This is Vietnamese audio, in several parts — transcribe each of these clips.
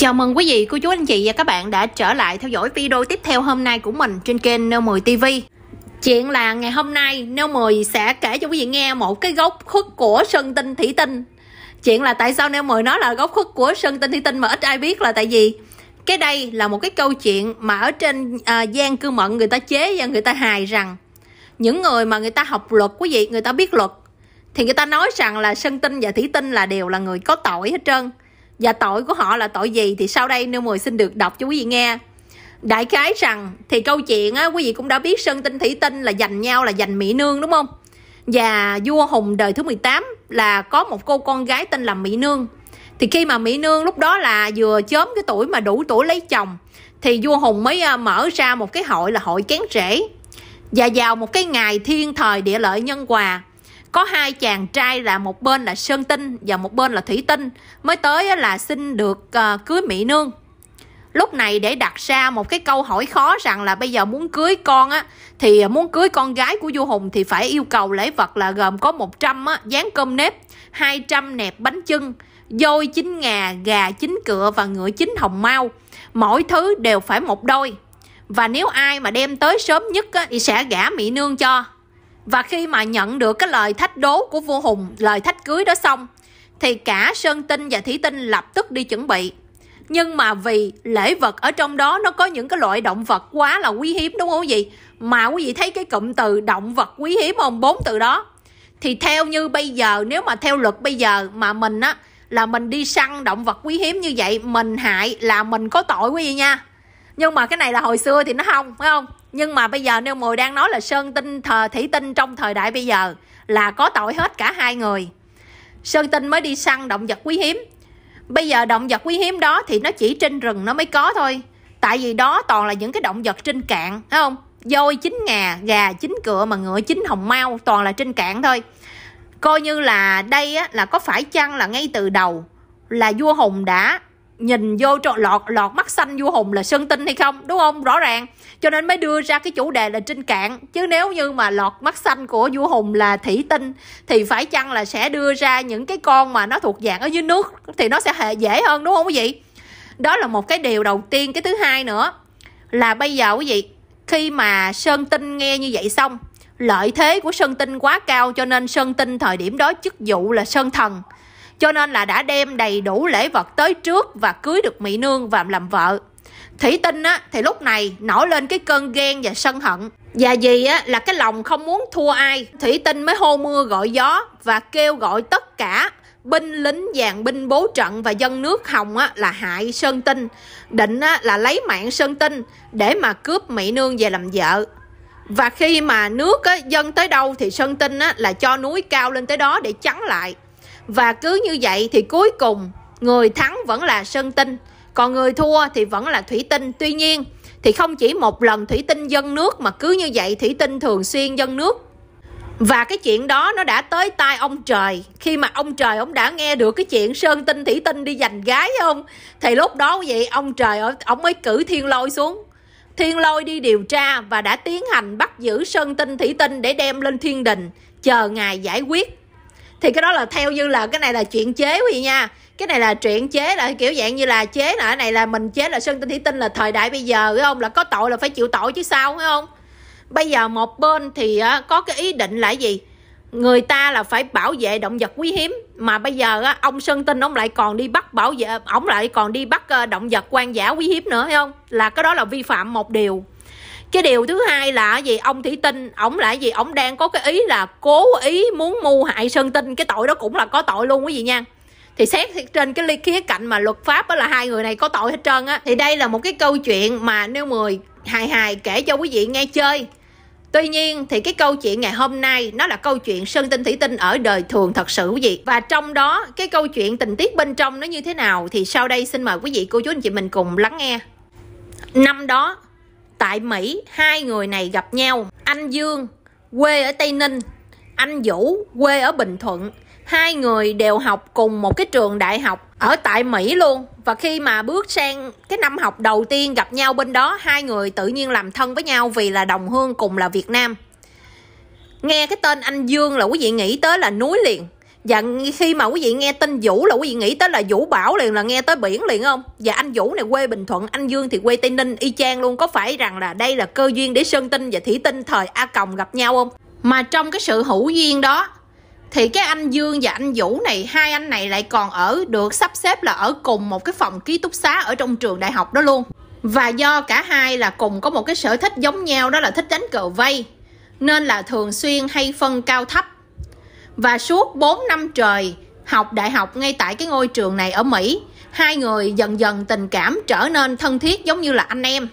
Chào mừng quý vị, cô chú anh chị và các bạn đã trở lại theo dõi video tiếp theo hôm nay của mình trên kênh Neo 10 TV. Chuyện là ngày hôm nay Neo 10 sẽ kể cho quý vị nghe một cái gốc khuất của sơn tinh thủy tinh. Chuyện là tại sao Neo 10 nói là gốc khuất của sơn tinh thủy tinh mà ít ai biết là tại vì cái đây là một cái câu chuyện mà ở trên à, gian cư mận người ta chế và người ta hài rằng những người mà người ta học luật quý vị, người ta biết luật thì người ta nói rằng là sơn tinh và thủy tinh là đều là người có tội hết trơn và tội của họ là tội gì thì sau đây nêu mười xin được đọc cho quý vị nghe đại khái rằng thì câu chuyện á quý vị cũng đã biết sơn tinh thủy tinh là giành nhau là giành mỹ nương đúng không và vua hùng đời thứ 18 là có một cô con gái tên là mỹ nương thì khi mà mỹ nương lúc đó là vừa chớm cái tuổi mà đủ tuổi lấy chồng thì vua hùng mới à, mở ra một cái hội là hội kén rễ và vào một cái ngày thiên thời địa lợi nhân hòa có hai chàng trai là một bên là sơn tinh và một bên là thủy tinh mới tới là xin được ờ, cưới mỹ nương lúc này để đặt ra một cái câu hỏi khó rằng là bây giờ muốn cưới con á thì muốn cưới con gái của vua hùng thì phải yêu cầu lễ vật là gồm có 100 trăm dán cơm nếp 200 nẹp bánh chưng dôi chín ngà gà chín cựa và ngựa chín hồng mau mỗi thứ đều phải một đôi và nếu ai mà đem tới sớm nhất á, thì sẽ gả mỹ nương cho và khi mà nhận được cái lời thách đố của vua hùng lời thách cưới đó xong thì cả sơn tinh và thủy tinh lập tức đi chuẩn bị nhưng mà vì lễ vật ở trong đó nó có những cái loại động vật quá là quý hiếm đúng không quý vị mà quý vị thấy cái cụm từ động vật quý hiếm không bốn từ đó thì theo như bây giờ nếu mà theo luật bây giờ mà mình á là mình đi săn động vật quý hiếm như vậy mình hại là mình có tội quý vị nha nhưng mà cái này là hồi xưa thì nó không phải không nhưng mà bây giờ nêu mùi đang nói là sơn tinh thờ thủy tinh trong thời đại bây giờ là có tội hết cả hai người sơn tinh mới đi săn động vật quý hiếm bây giờ động vật quý hiếm đó thì nó chỉ trên rừng nó mới có thôi tại vì đó toàn là những cái động vật trên cạn thấy không voi chín ngà gà chín cựa mà ngựa chín hồng mau toàn là trên cạn thôi coi như là đây á, là có phải chăng là ngay từ đầu là vua hùng đã nhìn vô trộn lọt lọt mắt xanh vua hùng là sơn tinh hay không đúng không rõ ràng cho nên mới đưa ra cái chủ đề là trinh cạn chứ nếu như mà lọt mắt xanh của vua hùng là thủy tinh thì phải chăng là sẽ đưa ra những cái con mà nó thuộc dạng ở dưới nước thì nó sẽ hệ dễ hơn đúng không quý vị đó là một cái điều đầu tiên cái thứ hai nữa là bây giờ quý vị khi mà sơn tinh nghe như vậy xong lợi thế của sơn tinh quá cao cho nên sơn tinh thời điểm đó chức vụ là sơn thần cho nên là đã đem đầy đủ lễ vật tới trước và cưới được mỹ nương và làm vợ thủy tinh á thì lúc này nổi lên cái cơn ghen và sân hận và vì á là cái lòng không muốn thua ai thủy tinh mới hô mưa gọi gió và kêu gọi tất cả binh lính dàn binh bố trận và dân nước hồng á, là hại sơn tinh định á, là lấy mạng sơn tinh để mà cướp mỹ nương về làm vợ và khi mà nước á, dân tới đâu thì sơn tinh á, là cho núi cao lên tới đó để chắn lại và cứ như vậy thì cuối cùng người thắng vẫn là sơn tinh, còn người thua thì vẫn là thủy tinh. Tuy nhiên thì không chỉ một lần thủy tinh dân nước mà cứ như vậy thủy tinh thường xuyên dân nước. Và cái chuyện đó nó đã tới tai ông trời Khi mà ông trời ông đã nghe được cái chuyện Sơn Tinh Thủy Tinh đi giành gái không Thì lúc đó vậy ông trời ông mới cử thiên lôi xuống Thiên lôi đi điều tra và đã tiến hành bắt giữ Sơn Tinh Thủy Tinh để đem lên thiên đình Chờ ngài giải quyết thì cái đó là theo như là cái này là chuyện chế quý vị nha cái này là chuyện chế là kiểu dạng như là chế là cái này là mình chế là sơn tinh thủy tinh là thời đại bây giờ phải không là có tội là phải chịu tội chứ sao phải không bây giờ một bên thì có cái ý định là gì người ta là phải bảo vệ động vật quý hiếm mà bây giờ ông sơn tinh ông lại còn đi bắt bảo vệ ông lại còn đi bắt ờ, động vật quan giả quý hiếm nữa hay không là cái đó là vi phạm một điều cái điều thứ hai là gì ông thủy tinh ổng là gì ổng đang có cái ý là cố ý muốn mưu hại sơn tinh cái tội đó cũng là có tội luôn quý vị nha thì xét trên cái ly khía cạnh mà luật pháp đó là hai người này có tội hết trơn á thì đây là một cái câu chuyện mà nếu mười hài hài kể cho quý vị nghe chơi Tuy nhiên thì cái câu chuyện ngày hôm nay nó là câu chuyện sơn tinh thủy tinh ở đời thường thật sự quý vị. Và trong đó cái câu chuyện tình tiết bên trong nó như thế nào thì sau đây xin mời quý vị cô chú anh chị mình cùng lắng nghe. Năm đó tại Mỹ hai người này gặp nhau anh Dương quê ở Tây Ninh anh Vũ quê ở Bình Thuận hai người đều học cùng một cái trường đại học ở tại Mỹ luôn và khi mà bước sang cái năm học đầu tiên gặp nhau bên đó hai người tự nhiên làm thân với nhau vì là đồng hương cùng là Việt Nam nghe cái tên anh Dương là quý vị nghĩ tới là núi liền và dạ, khi mà quý vị nghe tin Vũ là quý vị nghĩ tới là Vũ Bảo liền là nghe tới biển liền không? Và dạ, anh Vũ này quê Bình Thuận, anh Dương thì quê Tây Ninh y chang luôn. Có phải rằng là đây là cơ duyên để Sơn Tinh và Thủy Tinh thời A Còng gặp nhau không? Mà trong cái sự hữu duyên đó thì cái anh Dương và anh Vũ này hai anh này lại còn ở được sắp xếp là ở cùng một cái phòng ký túc xá ở trong trường đại học đó luôn. Và do cả hai là cùng có một cái sở thích giống nhau đó là thích đánh cờ vây nên là thường xuyên hay phân cao thấp và suốt 4 năm trời học đại học ngay tại cái ngôi trường này ở Mỹ, hai người dần dần tình cảm trở nên thân thiết giống như là anh em.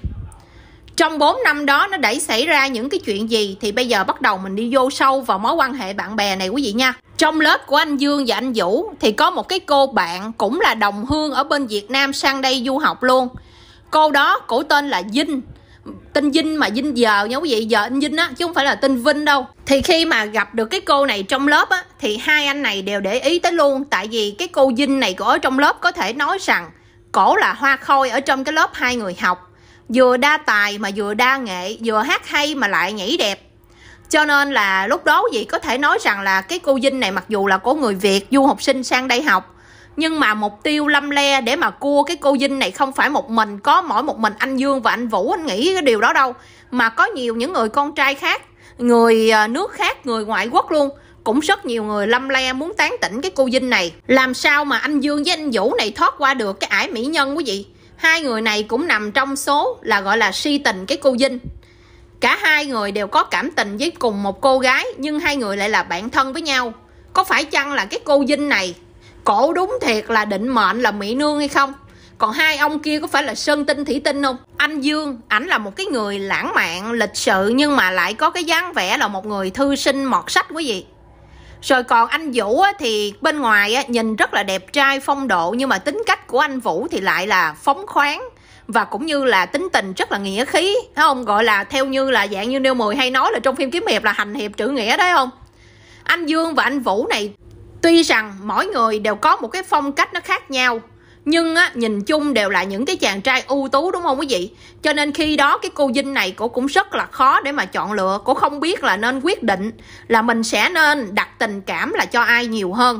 Trong 4 năm đó nó đẩy xảy ra những cái chuyện gì thì bây giờ bắt đầu mình đi vô sâu vào mối quan hệ bạn bè này quý vị nha. Trong lớp của anh Dương và anh Vũ thì có một cái cô bạn cũng là đồng hương ở bên Việt Nam sang đây du học luôn. Cô đó cổ tên là dinh tên Vinh mà Vinh giờ nha quý vị giờ anh Vinh á chứ không phải là tên Vinh đâu thì khi mà gặp được cái cô này trong lớp á thì hai anh này đều để ý tới luôn tại vì cái cô Vinh này cổ ở trong lớp có thể nói rằng cổ là hoa khôi ở trong cái lớp hai người học vừa đa tài mà vừa đa nghệ vừa hát hay mà lại nhảy đẹp cho nên là lúc đó vậy có thể nói rằng là cái cô Vinh này mặc dù là cô người Việt du học sinh sang đây học nhưng mà mục tiêu lâm le để mà cua cái cô dinh này không phải một mình có mỗi một mình anh dương và anh vũ anh nghĩ cái điều đó đâu mà có nhiều những người con trai khác người à, nước khác người ngoại quốc luôn cũng rất nhiều người lâm le muốn tán tỉnh cái cô dinh này làm sao mà anh dương với anh vũ này thoát qua được cái ải mỹ nhân quý vị hai người này cũng nằm trong số là gọi là si tình cái cô dinh cả hai người đều có cảm tình với cùng một cô gái nhưng hai người lại là bạn thân với nhau có phải chăng là cái cô dinh này cổ đúng thiệt là định mệnh là mỹ nương hay không còn hai ông kia có phải là sơn tinh thủy tinh không anh dương ảnh là một cái người lãng mạn lịch sự nhưng mà lại có cái dáng vẻ là một người thư sinh mọt sách quý vị rồi còn anh vũ thì bên ngoài nhìn rất là đẹp trai phong độ nhưng mà tính cách của anh vũ thì lại là phóng khoáng và cũng như là tính tình rất là nghĩa khí thấy không gọi là theo như là dạng như nêu mười hay nói là trong phim kiếm hiệp là hành hiệp trữ nghĩa đấy không anh dương và anh vũ này tuy rằng mỗi người đều có một cái phong cách nó khác nhau nhưng á, nhìn chung đều là những cái chàng trai ưu tú đúng không quý vị cho nên khi đó cái cô dinh này cô cũng rất là khó để mà chọn lựa cô không biết là nên quyết định là mình sẽ nên đặt tình cảm là cho ai nhiều hơn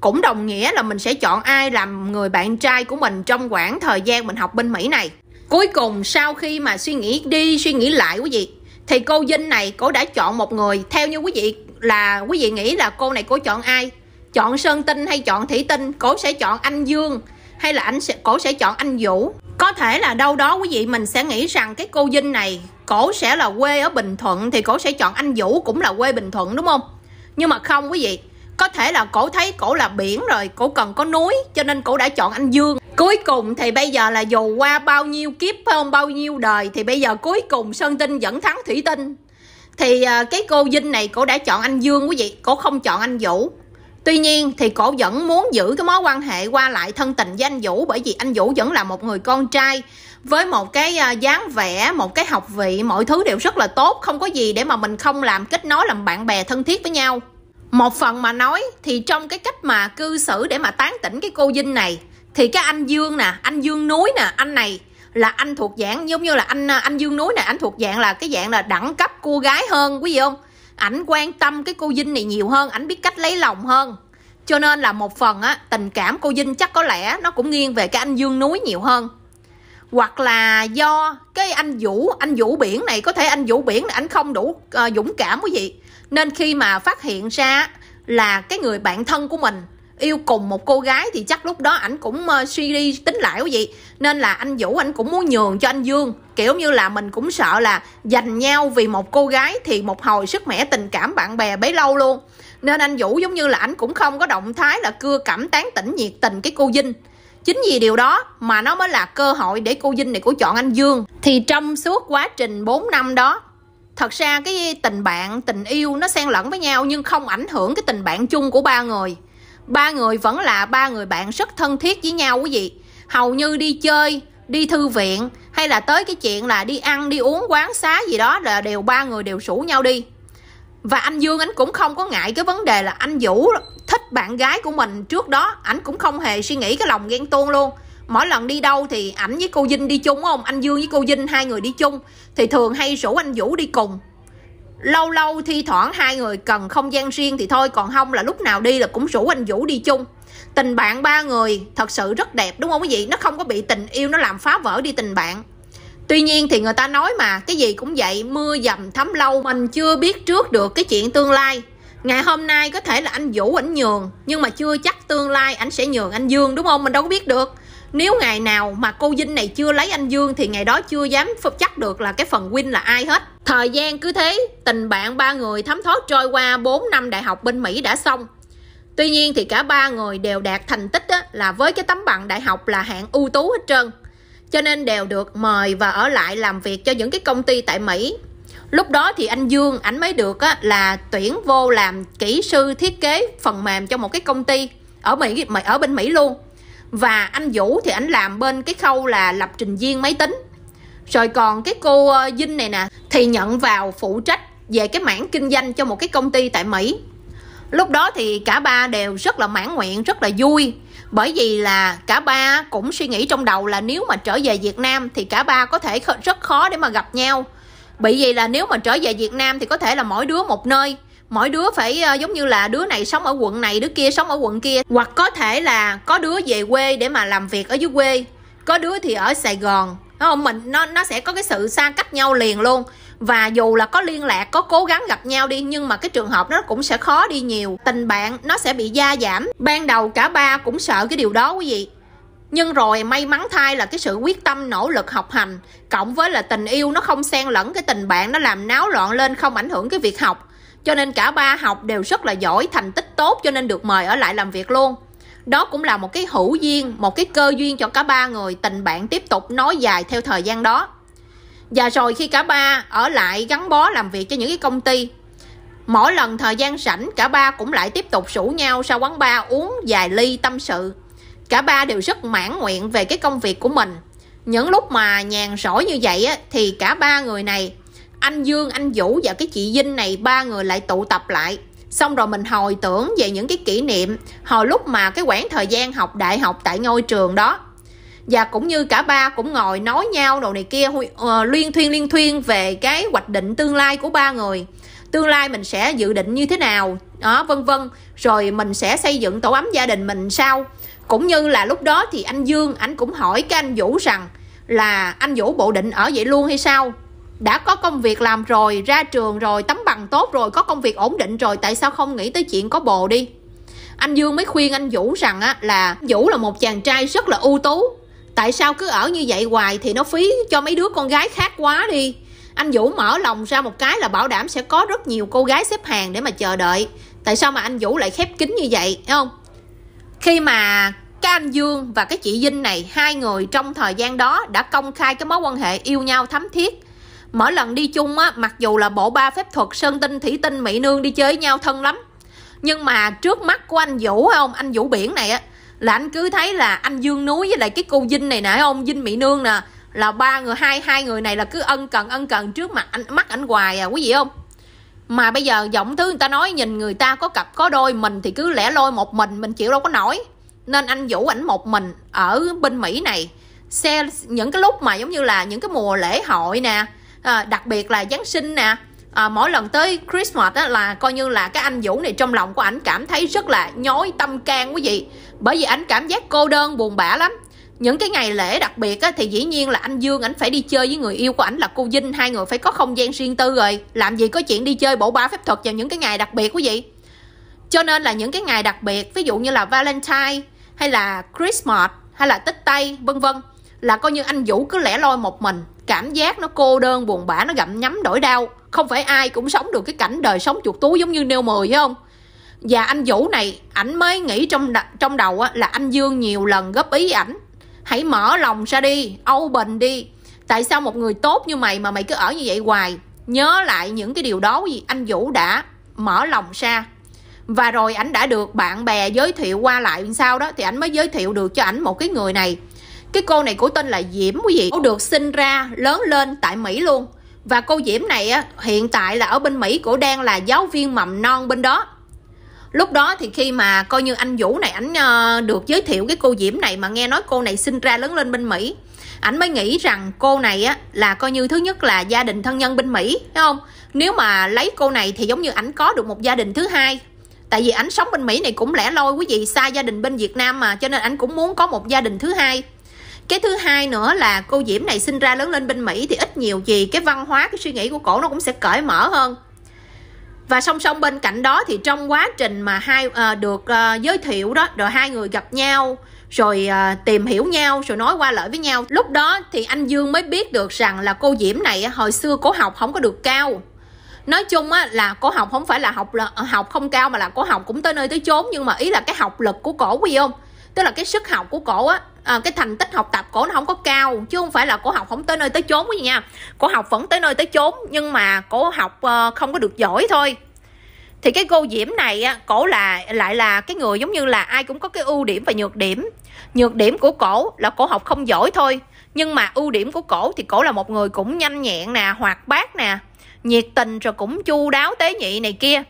cũng đồng nghĩa là mình sẽ chọn ai làm người bạn trai của mình trong khoảng thời gian mình học bên mỹ này cuối cùng sau khi mà suy nghĩ đi suy nghĩ lại quý vị thì cô dinh này cô đã chọn một người theo như quý vị là quý vị nghĩ là cô này cô chọn ai chọn sơn tinh hay chọn thủy tinh cổ sẽ chọn anh dương hay là anh sẽ cổ sẽ chọn anh vũ có thể là đâu đó quý vị mình sẽ nghĩ rằng cái cô dinh này cổ sẽ là quê ở bình thuận thì cổ sẽ chọn anh vũ cũng là quê bình thuận đúng không nhưng mà không quý vị có thể là cổ thấy cổ là biển rồi cổ cần có núi cho nên cổ đã chọn anh dương cuối cùng thì bây giờ là dù qua bao nhiêu kiếp phải không bao nhiêu đời thì bây giờ cuối cùng sơn tinh vẫn thắng thủy tinh thì à, cái cô dinh này cổ đã chọn anh dương quý vị cổ không chọn anh vũ Tuy nhiên thì cổ vẫn muốn giữ cái mối quan hệ qua lại thân tình với anh Vũ bởi vì anh Vũ vẫn là một người con trai với một cái à, dáng vẻ, một cái học vị, mọi thứ đều rất là tốt, không có gì để mà mình không làm kết nối làm bạn bè thân thiết với nhau. Một phần mà nói thì trong cái cách mà cư xử để mà tán tỉnh cái cô Dinh này thì cái anh Dương nè, anh Dương núi nè, anh này là anh thuộc dạng giống như là anh à, anh Dương núi này anh thuộc dạng là cái dạng là đẳng cấp cô gái hơn quý vị không? ảnh quan tâm cái cô Vinh này nhiều hơn ảnh biết cách lấy lòng hơn cho nên là một phần á tình cảm cô Vinh chắc có lẽ nó cũng nghiêng về cái anh dương núi nhiều hơn hoặc là do cái anh vũ anh vũ biển này có thể anh vũ biển là anh không đủ uh, dũng cảm quý vị nên khi mà phát hiện ra là cái người bạn thân của mình yêu cùng một cô gái thì chắc lúc đó ảnh cũng ờ, suy đi tính lại quý vị nên là anh vũ anh cũng muốn nhường cho anh dương kiểu như là mình cũng sợ là dành nhau vì một cô gái thì một hồi sức mẻ tình cảm bạn bè bấy lâu luôn nên anh vũ giống như là ảnh cũng không có động thái là cưa cảm tán tỉnh nhiệt tình cái cô dinh chính vì điều đó mà nó mới là cơ hội để cô dinh này của chọn anh dương thì trong suốt quá trình 4 năm đó thật ra cái tình bạn tình yêu nó xen lẫn với nhau nhưng không ảnh hưởng cái tình bạn chung của ba người ba người vẫn là ba người bạn rất thân thiết với nhau quý vị hầu như đi chơi đi thư viện hay là tới cái chuyện là đi ăn đi uống quán xá gì đó là đều ba người đều rủ nhau đi và anh dương anh cũng không có ngại cái vấn đề là anh vũ thích bạn gái của mình trước đó ảnh cũng không hề suy nghĩ cái lòng ghen tuông luôn mỗi lần đi đâu thì ảnh với cô dinh đi chung không anh dương với cô dinh hai người đi chung thì thường hay rủ anh vũ đi cùng lâu lâu thi thoảng hai người cần không gian riêng thì thôi còn không là lúc nào đi là cũng rủ anh vũ đi chung tình bạn ba người thật sự rất đẹp đúng không quý vị nó không có bị tình yêu nó làm phá vỡ đi tình bạn tuy nhiên thì người ta nói mà cái gì cũng vậy mưa dầm thấm lâu mình chưa biết trước được cái chuyện tương lai ngày hôm nay có thể là anh vũ ảnh nhường nhưng mà chưa chắc tương lai ảnh sẽ nhường anh dương đúng không mình đâu có biết được nếu ngày nào mà cô Vinh này chưa lấy anh Dương thì ngày đó chưa dám chắc được là cái phần win là ai hết thời gian cứ thế tình bạn ba người thấm thoát trôi qua 4 năm đại học bên Mỹ đã xong tuy nhiên thì cả ba người đều đạt thành tích đó, là với cái tấm bằng đại học là hạng ưu tú hết trơn cho nên đều được mời và ở lại làm việc cho những cái công ty tại Mỹ lúc đó thì anh Dương ảnh mới được á, là tuyển vô làm kỹ sư thiết kế phần mềm cho một cái công ty ở Mỹ ở bên Mỹ luôn và anh Vũ thì anh làm bên cái khâu là lập trình viên máy tính rồi còn cái cô Dinh ờ, này nè thì nhận vào phụ trách về cái mảng kinh doanh cho một cái công ty tại Mỹ lúc đó thì cả ba đều rất là mãn nguyện rất là vui bởi vì là cả ba cũng suy nghĩ trong đầu là nếu mà trở về Việt Nam thì cả ba có thể rất khó để mà gặp nhau bởi vì là nếu mà trở về Việt Nam thì có thể là mỗi đứa một nơi mỗi đứa phải ờ, giống như là đứa này sống ở quận này đứa kia sống ở quận kia hoặc có thể là có đứa về quê để mà làm việc ở dưới quê có đứa thì ở sài gòn đúng không mình nó nó sẽ có cái sự xa cách nhau liền luôn và dù là có liên lạc có cố gắng gặp nhau đi nhưng mà cái trường hợp nó cũng sẽ khó đi nhiều tình bạn nó sẽ bị gia giảm ban đầu cả ba cũng sợ cái điều đó quý vị nhưng rồi may mắn thay là cái sự quyết tâm nỗ lực học hành cộng với là tình yêu nó không xen lẫn cái tình bạn nó làm náo loạn lên không ảnh hưởng cái việc học cho nên cả ba học đều rất là giỏi thành tích tốt cho nên được mời ở lại làm việc luôn đó cũng là một cái hữu duyên một cái cơ duyên cho cả ba người tình bạn tiếp tục nói dài theo thời gian đó và rồi khi cả ba ở lại gắn bó làm việc cho những cái công ty mỗi lần thời gian rảnh cả ba cũng lại tiếp tục rủ nhau sau quán bar uống vài ly tâm sự cả ba đều rất mãn nguyện về cái công việc của mình những lúc mà nhàn rỗi như vậy thì cả ba người này anh dương anh vũ và cái chị dinh này ba người lại tụ tập lại xong rồi mình hồi tưởng về những cái kỷ niệm hồi lúc mà cái quãng thời gian học đại học tại ngôi trường đó và cũng như cả ba cũng ngồi nói nhau đồ này kia uh, liên thuyên liên thuyên về cái hoạch định tương lai của ba người tương lai mình sẽ dự định như thế nào đó vân vân rồi mình sẽ xây dựng tổ ấm gia đình mình sao cũng như là lúc đó thì anh dương anh cũng hỏi cái anh vũ rằng là anh vũ bộ định ở vậy luôn hay sao đã có công việc làm rồi ra trường rồi tấm bằng tốt rồi có công việc ổn định rồi tại sao không nghĩ tới chuyện có bồ đi anh dương mới khuyên anh vũ rằng á là vũ là một chàng trai rất là ưu tú tại sao cứ ở như vậy hoài thì nó phí cho mấy đứa con gái khác quá đi anh vũ mở lòng ra một cái là bảo đảm sẽ có rất nhiều cô gái xếp hàng để mà chờ đợi tại sao mà anh vũ lại khép kín như vậy thấy không khi mà cái anh dương và cái chị dinh này hai người trong thời gian đó đã công khai cái mối quan hệ yêu nhau thấm thiết mỗi lần đi chung á mặc dù là bộ ba phép thuật sơn tinh thủy tinh mỹ nương đi chơi với nhau thân lắm nhưng mà trước mắt của anh vũ không anh vũ biển này á là anh cứ thấy là anh dương núi với lại cái cô dinh này nãy ông dinh mỹ nương nè là ba người hai hai người này là cứ ân cần ân cần trước mặt anh mắt ảnh hoài à quý vị không mà bây giờ giọng thứ người ta nói nhìn người ta có cặp có đôi mình thì cứ lẻ loi một mình mình chịu đâu có nổi nên anh vũ ảnh một mình ở bên mỹ này xe những cái lúc mà giống như là những cái mùa lễ hội nè à, đặc biệt là giáng sinh nè à, mỗi lần tới Christmas á, là coi như là cái anh Vũ này trong lòng của ảnh cảm thấy rất là nhói tâm can quý vị bởi vì ảnh cảm giác cô đơn buồn bã lắm những cái ngày lễ đặc biệt á, thì dĩ nhiên là anh Dương ảnh phải đi chơi với người yêu của ảnh là cô Vinh hai người phải có không gian riêng tư rồi làm gì có chuyện đi chơi bộ ba phép thuật vào những cái ngày đặc biệt quý vị cho nên là những cái ngày đặc biệt ví dụ như là Valentine hay là Christmas hay là Tết Tây vân vân là coi như anh Vũ cứ lẻ loi một mình cảm giác nó cô đơn buồn bã nó gặm nhắm đổi đau không phải ai cũng sống được cái cảnh đời sống chuột túi giống như nêu mười phải không và anh vũ này ảnh mới nghĩ trong trong đầu á, là anh dương nhiều lần góp ý ảnh hãy mở lòng ra đi âu bình đi tại sao một người tốt như mày mà mày cứ ở như vậy hoài nhớ lại những cái điều đó gì anh vũ đã mở lòng ra và rồi ảnh đã được bạn bè giới thiệu qua lại sao đó thì ảnh mới giới thiệu được cho ảnh một cái người này cái cô này của tên là Diễm quý vị. Cô được sinh ra, lớn lên tại Mỹ luôn. Và cô Diễm này á, hiện tại là ở bên Mỹ cổ đang là giáo viên mầm non bên đó. Lúc đó thì khi mà coi như anh Vũ này ảnh ờ, được giới thiệu cái cô Diễm này mà nghe nói cô này sinh ra lớn lên bên Mỹ ảnh mới nghĩ rằng cô này á là coi như thứ nhất là gia đình thân nhân bên Mỹ thấy không nếu mà lấy cô này thì giống như ảnh có được một gia đình thứ hai tại vì ảnh sống bên Mỹ này cũng lẻ loi quý vị xa gia đình bên Việt Nam mà cho nên ảnh cũng muốn có một gia đình thứ hai cái thứ hai nữa là cô diễm này sinh ra lớn lên bên mỹ thì ít nhiều gì cái văn hóa cái suy nghĩ của cổ nó cũng sẽ cởi mở hơn và song song bên cạnh đó thì trong quá trình mà hai à, được à, giới thiệu đó rồi hai người gặp nhau rồi à, tìm hiểu nhau rồi nói qua lại với nhau lúc đó thì anh dương mới biết được rằng là cô diễm này hồi xưa cổ học không có được cao nói chung á là cổ học không phải là học học không cao mà là cổ học cũng tới nơi tới chốn nhưng mà ý là cái học lực của cổ quý không tức là cái sức học của cổ á à, cái thành tích học tập cổ nó không có cao chứ không phải là cổ học không tới nơi tới chốn cái gì nha cổ học vẫn tới nơi tới chốn nhưng mà cổ học ờ, không có được giỏi thôi thì cái cô diễm này á cổ là lại là cái người giống như là ai cũng có cái ưu điểm và nhược điểm nhược điểm của cổ là cổ học không giỏi thôi nhưng mà ưu điểm của cổ thì cổ là một người cũng nhanh nhẹn nè hoạt bát nè nhiệt tình rồi cũng chu đáo tế nhị này kia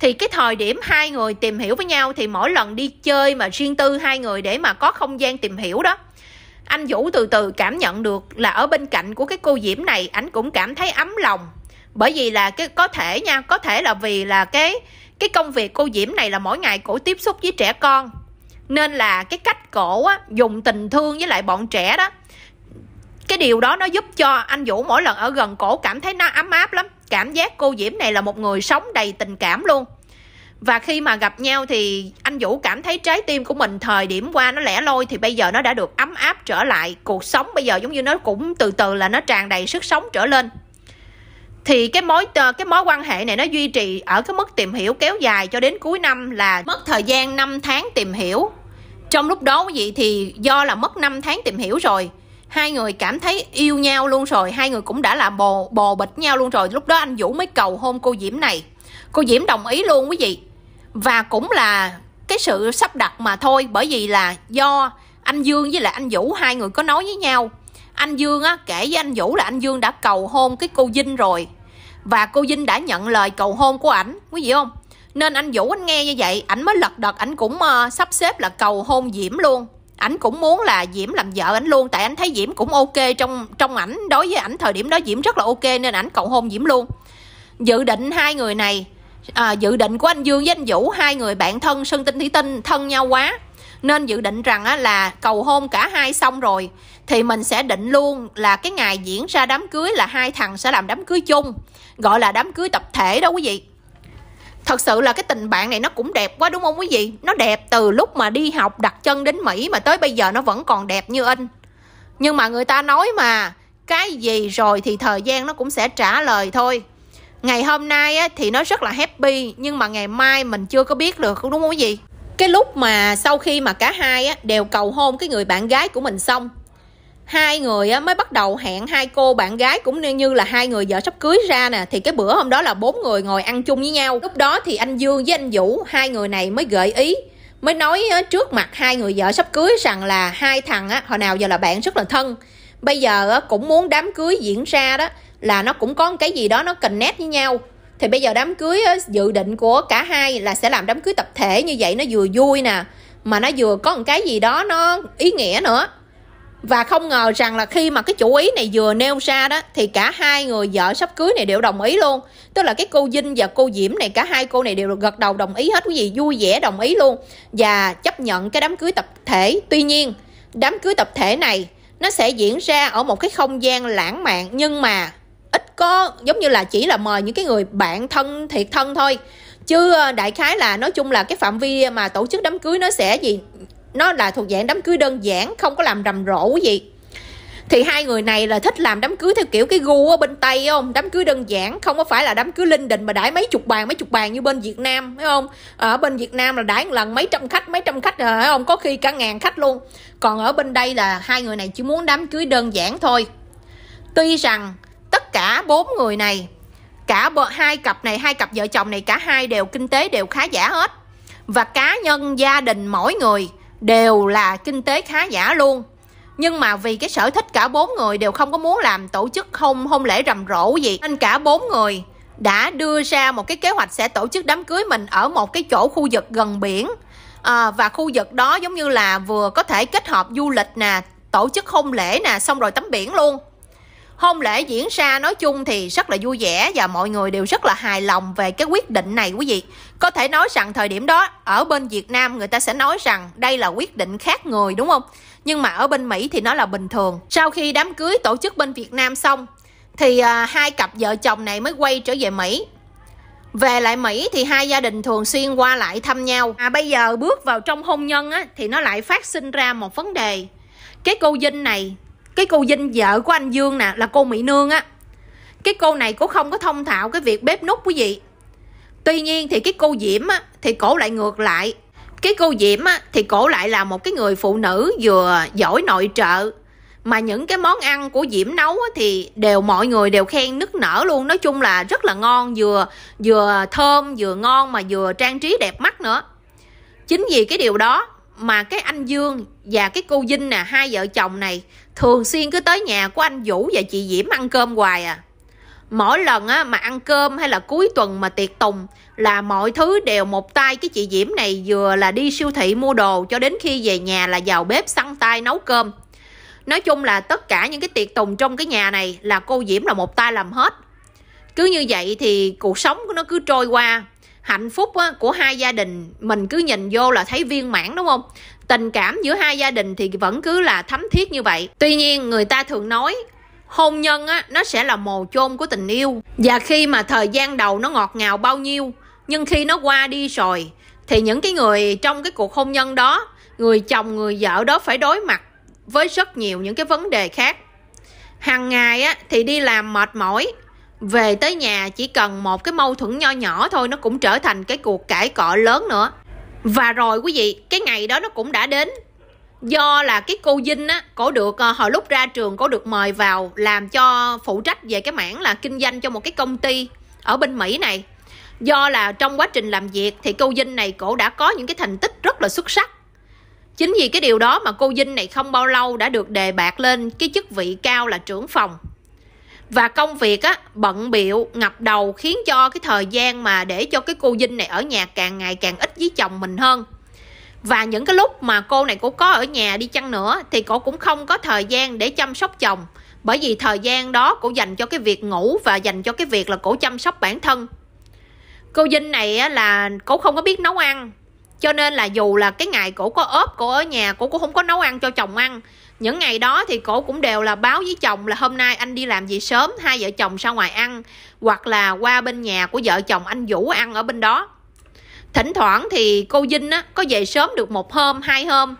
thì cái thời điểm hai người tìm hiểu với nhau thì mỗi lần đi chơi mà riêng tư hai người để mà có không gian tìm hiểu đó anh vũ từ từ cảm nhận được là ở bên cạnh của cái cô diễm này anh cũng cảm thấy ấm lòng bởi vì là cái có thể nha có thể là vì là cái cái công việc cô diễm này là mỗi ngày cổ tiếp xúc với trẻ con nên là cái cách cổ á, dùng tình thương với lại bọn trẻ đó cái điều đó nó giúp cho anh vũ mỗi lần ở gần cổ cảm thấy nó ấm áp lắm cảm giác cô diễm này là một người sống đầy tình cảm luôn và khi mà gặp nhau thì anh vũ cảm thấy trái tim của mình thời điểm qua nó lẻ loi thì bây giờ nó đã được ấm áp trở lại cuộc sống bây giờ giống như nó cũng từ từ là nó tràn đầy sức sống trở lên thì cái mối cái mối quan hệ này nó duy trì ở cái mức tìm hiểu kéo dài cho đến cuối năm là mất thời gian 5 tháng tìm hiểu trong lúc đó quý thì do là mất 5 tháng tìm hiểu rồi hai người cảm thấy yêu nhau luôn rồi hai người cũng đã là bồ bồ bịch nhau luôn rồi lúc đó anh vũ mới cầu hôn cô diễm này cô diễm đồng ý luôn quý vị và cũng là cái sự sắp đặt mà thôi bởi vì là do anh dương với lại anh vũ hai người có nói với nhau anh dương á kể với anh vũ là anh dương đã cầu hôn cái cô dinh rồi và cô dinh đã nhận lời cầu hôn của ảnh quý vị không nên anh vũ anh nghe như vậy ảnh mới lật đật ảnh cũng uh, sắp xếp là cầu hôn diễm luôn ảnh cũng muốn là diễm làm vợ ảnh luôn tại anh thấy diễm cũng ok trong trong ảnh đối với ảnh thời điểm đó diễm rất là ok nên ảnh cầu hôn diễm luôn dự định hai người này à, dự định của anh dương với anh vũ hai người bạn thân sơn tinh thủy tinh thân nhau quá nên dự định rằng á, là cầu hôn cả hai xong rồi thì mình sẽ định luôn là cái ngày diễn ra đám cưới là hai thằng sẽ làm đám cưới chung gọi là đám cưới tập thể đó quý vị thật sự là cái tình bạn này nó cũng đẹp quá đúng không quý vị nó đẹp từ lúc mà đi học đặt chân đến mỹ mà tới bây giờ nó vẫn còn đẹp như anh nhưng mà người ta nói mà cái gì rồi thì thời gian nó cũng sẽ trả lời thôi ngày hôm nay á, thì nó rất là happy nhưng mà ngày mai mình chưa có biết được đúng không quý vị cái lúc mà sau khi mà cả hai á, đều cầu hôn cái người bạn gái của mình xong hai người á, mới bắt đầu hẹn hai cô bạn gái cũng như là hai người vợ sắp cưới ra nè thì cái bữa hôm đó là bốn người ngồi ăn chung với nhau lúc đó thì anh dương với anh vũ hai người này mới gợi ý mới nói trước mặt hai người vợ sắp cưới rằng là hai thằng á hồi nào giờ là bạn rất là thân bây giờ cũng muốn đám cưới diễn ra đó là nó cũng có cái gì đó nó cần nét với nhau thì bây giờ đám cưới dự định của cả hai là sẽ làm đám cưới tập thể như vậy nó vừa vui nè mà nó vừa có một cái gì đó nó ý nghĩa nữa và không ngờ rằng là khi mà cái chủ ý này vừa nêu ra đó thì cả hai người vợ sắp cưới này đều đồng ý luôn tức là cái cô dinh và cô diễm này cả hai cô này đều gật đầu đồng ý hết quý vị vui vẻ đồng ý luôn và chấp nhận cái đám cưới tập thể tuy nhiên đám cưới tập thể này nó sẽ diễn ra ở một cái không gian lãng mạn nhưng mà ít có giống như là chỉ là mời những cái người bạn thân thiệt thân thôi chứ ờ, đại khái là nói chung là cái phạm vi mà tổ chức đám cưới nó sẽ gì nó là thuộc dạng đám cưới đơn giản không có làm rầm rộ quý vị thì hai người này là thích làm đám cưới theo kiểu cái gu ở bên tây không đám cưới đơn giản không có phải là đám cưới linh đình mà đãi mấy chục bàn mấy chục bàn như bên việt nam phải không ở bên việt nam là đãi lần mấy trăm khách mấy trăm khách rồi ờ, phải không có khi cả ngàn khách luôn còn ở bên đây là hai người này chỉ muốn đám cưới đơn giản thôi tuy rằng tất cả bốn người này cả hai cặp này hai cặp vợ chồng này cả hai đều kinh tế đều khá giả hết và cá nhân gia đình mỗi người đều là kinh tế khá giả luôn nhưng mà vì cái sở thích cả bốn người đều không có muốn làm tổ chức hôn hôn lễ rầm rộ gì nên cả bốn người đã đưa ra một cái kế hoạch sẽ tổ chức đám cưới mình ở một cái chỗ khu vực gần biển à, và khu vực đó giống như là vừa có thể kết hợp du lịch nè tổ chức hôn lễ nè xong rồi tắm biển luôn hôn lễ diễn ra nói chung thì rất là vui vẻ và mọi người đều rất là hài lòng về cái quyết định này quý vị có thể nói rằng thời điểm đó ở bên Việt Nam người ta sẽ nói rằng đây là quyết định khác người đúng không? Nhưng mà ở bên Mỹ thì nó là bình thường. Sau khi đám cưới tổ chức bên Việt Nam xong thì à, hai cặp vợ chồng này mới quay trở về Mỹ. Về lại Mỹ thì hai gia đình thường xuyên qua lại thăm nhau. À bây giờ bước vào trong hôn nhân á thì nó lại phát sinh ra một vấn đề. Cái cô Vinh này, cái cô Vinh vợ của anh Dương nè là cô Mỹ Nương á. Cái cô này cũng không có thông thạo cái việc bếp nút quý vị tuy nhiên thì cái cô diễm á, thì cổ lại ngược lại cái cô diễm á, thì cổ lại là một cái người phụ nữ vừa giỏi nội trợ mà những cái món ăn của diễm nấu á, thì đều mọi người đều khen nức nở luôn nói chung là rất là ngon vừa vừa thơm vừa ngon mà vừa trang trí đẹp mắt nữa chính vì cái điều đó mà cái anh dương và cái cô vinh nè hai vợ chồng này thường xuyên cứ tới nhà của anh vũ và chị diễm ăn cơm hoài à mỗi lần á, mà ăn cơm hay là cuối tuần mà tiệc tùng là mọi thứ đều một tay cái chị Diễm này vừa là đi siêu thị mua đồ cho đến khi về nhà là vào bếp săn tay nấu cơm. Nói chung là tất cả những cái tiệc tùng trong cái nhà này là cô Diễm là một tay làm hết. Cứ như vậy thì cuộc sống của nó cứ trôi qua. Hạnh phúc á, của hai gia đình mình cứ nhìn vô là thấy viên mãn đúng không? Tình cảm giữa hai gia đình thì vẫn cứ là thấm thiết như vậy. Tuy nhiên người ta thường nói hôn nhân á nó sẽ là mồ chôn của tình yêu và khi mà thời gian đầu nó ngọt ngào bao nhiêu nhưng khi nó qua đi rồi thì những cái người trong cái cuộc hôn nhân đó người chồng người vợ đó phải đối mặt với rất nhiều những cái vấn đề khác hàng ngày á thì đi làm mệt mỏi về tới nhà chỉ cần một cái mâu thuẫn nho nhỏ thôi nó cũng trở thành cái cuộc cãi cọ lớn nữa và rồi quý vị cái ngày đó nó cũng đã đến do là cái cô Vinh á cổ được ờ, hồi lúc ra trường cổ được mời vào làm cho phụ trách về cái mảng là kinh doanh cho một cái công ty ở bên Mỹ này do là trong quá trình làm việc thì cô Vinh này cổ đã có những cái thành tích rất là xuất sắc chính vì cái điều đó mà cô Vinh này không bao lâu đã được đề bạt lên cái chức vị cao là trưởng phòng và công việc á bận biệu ngập đầu khiến cho cái thời gian mà để cho cái cô Vinh này ở nhà càng ngày càng ít với chồng mình hơn và những cái lúc mà cô này cũng có ở nhà đi chăng nữa thì cô cũng không có thời gian để chăm sóc chồng bởi vì thời gian đó cô dành cho cái việc ngủ và dành cho cái việc là cô chăm sóc bản thân cô dinh này là cô không có biết nấu ăn cho nên là dù là cái ngày cổ có ốp cổ ở nhà cổ cũng không có nấu ăn cho chồng ăn những ngày đó thì cổ cũng đều là báo với chồng là hôm nay anh đi làm gì sớm hai vợ chồng ra ngoài ăn hoặc là qua bên nhà của vợ chồng anh vũ ăn ở bên đó thỉnh thoảng thì cô dinh á, có về sớm được một hôm hai hôm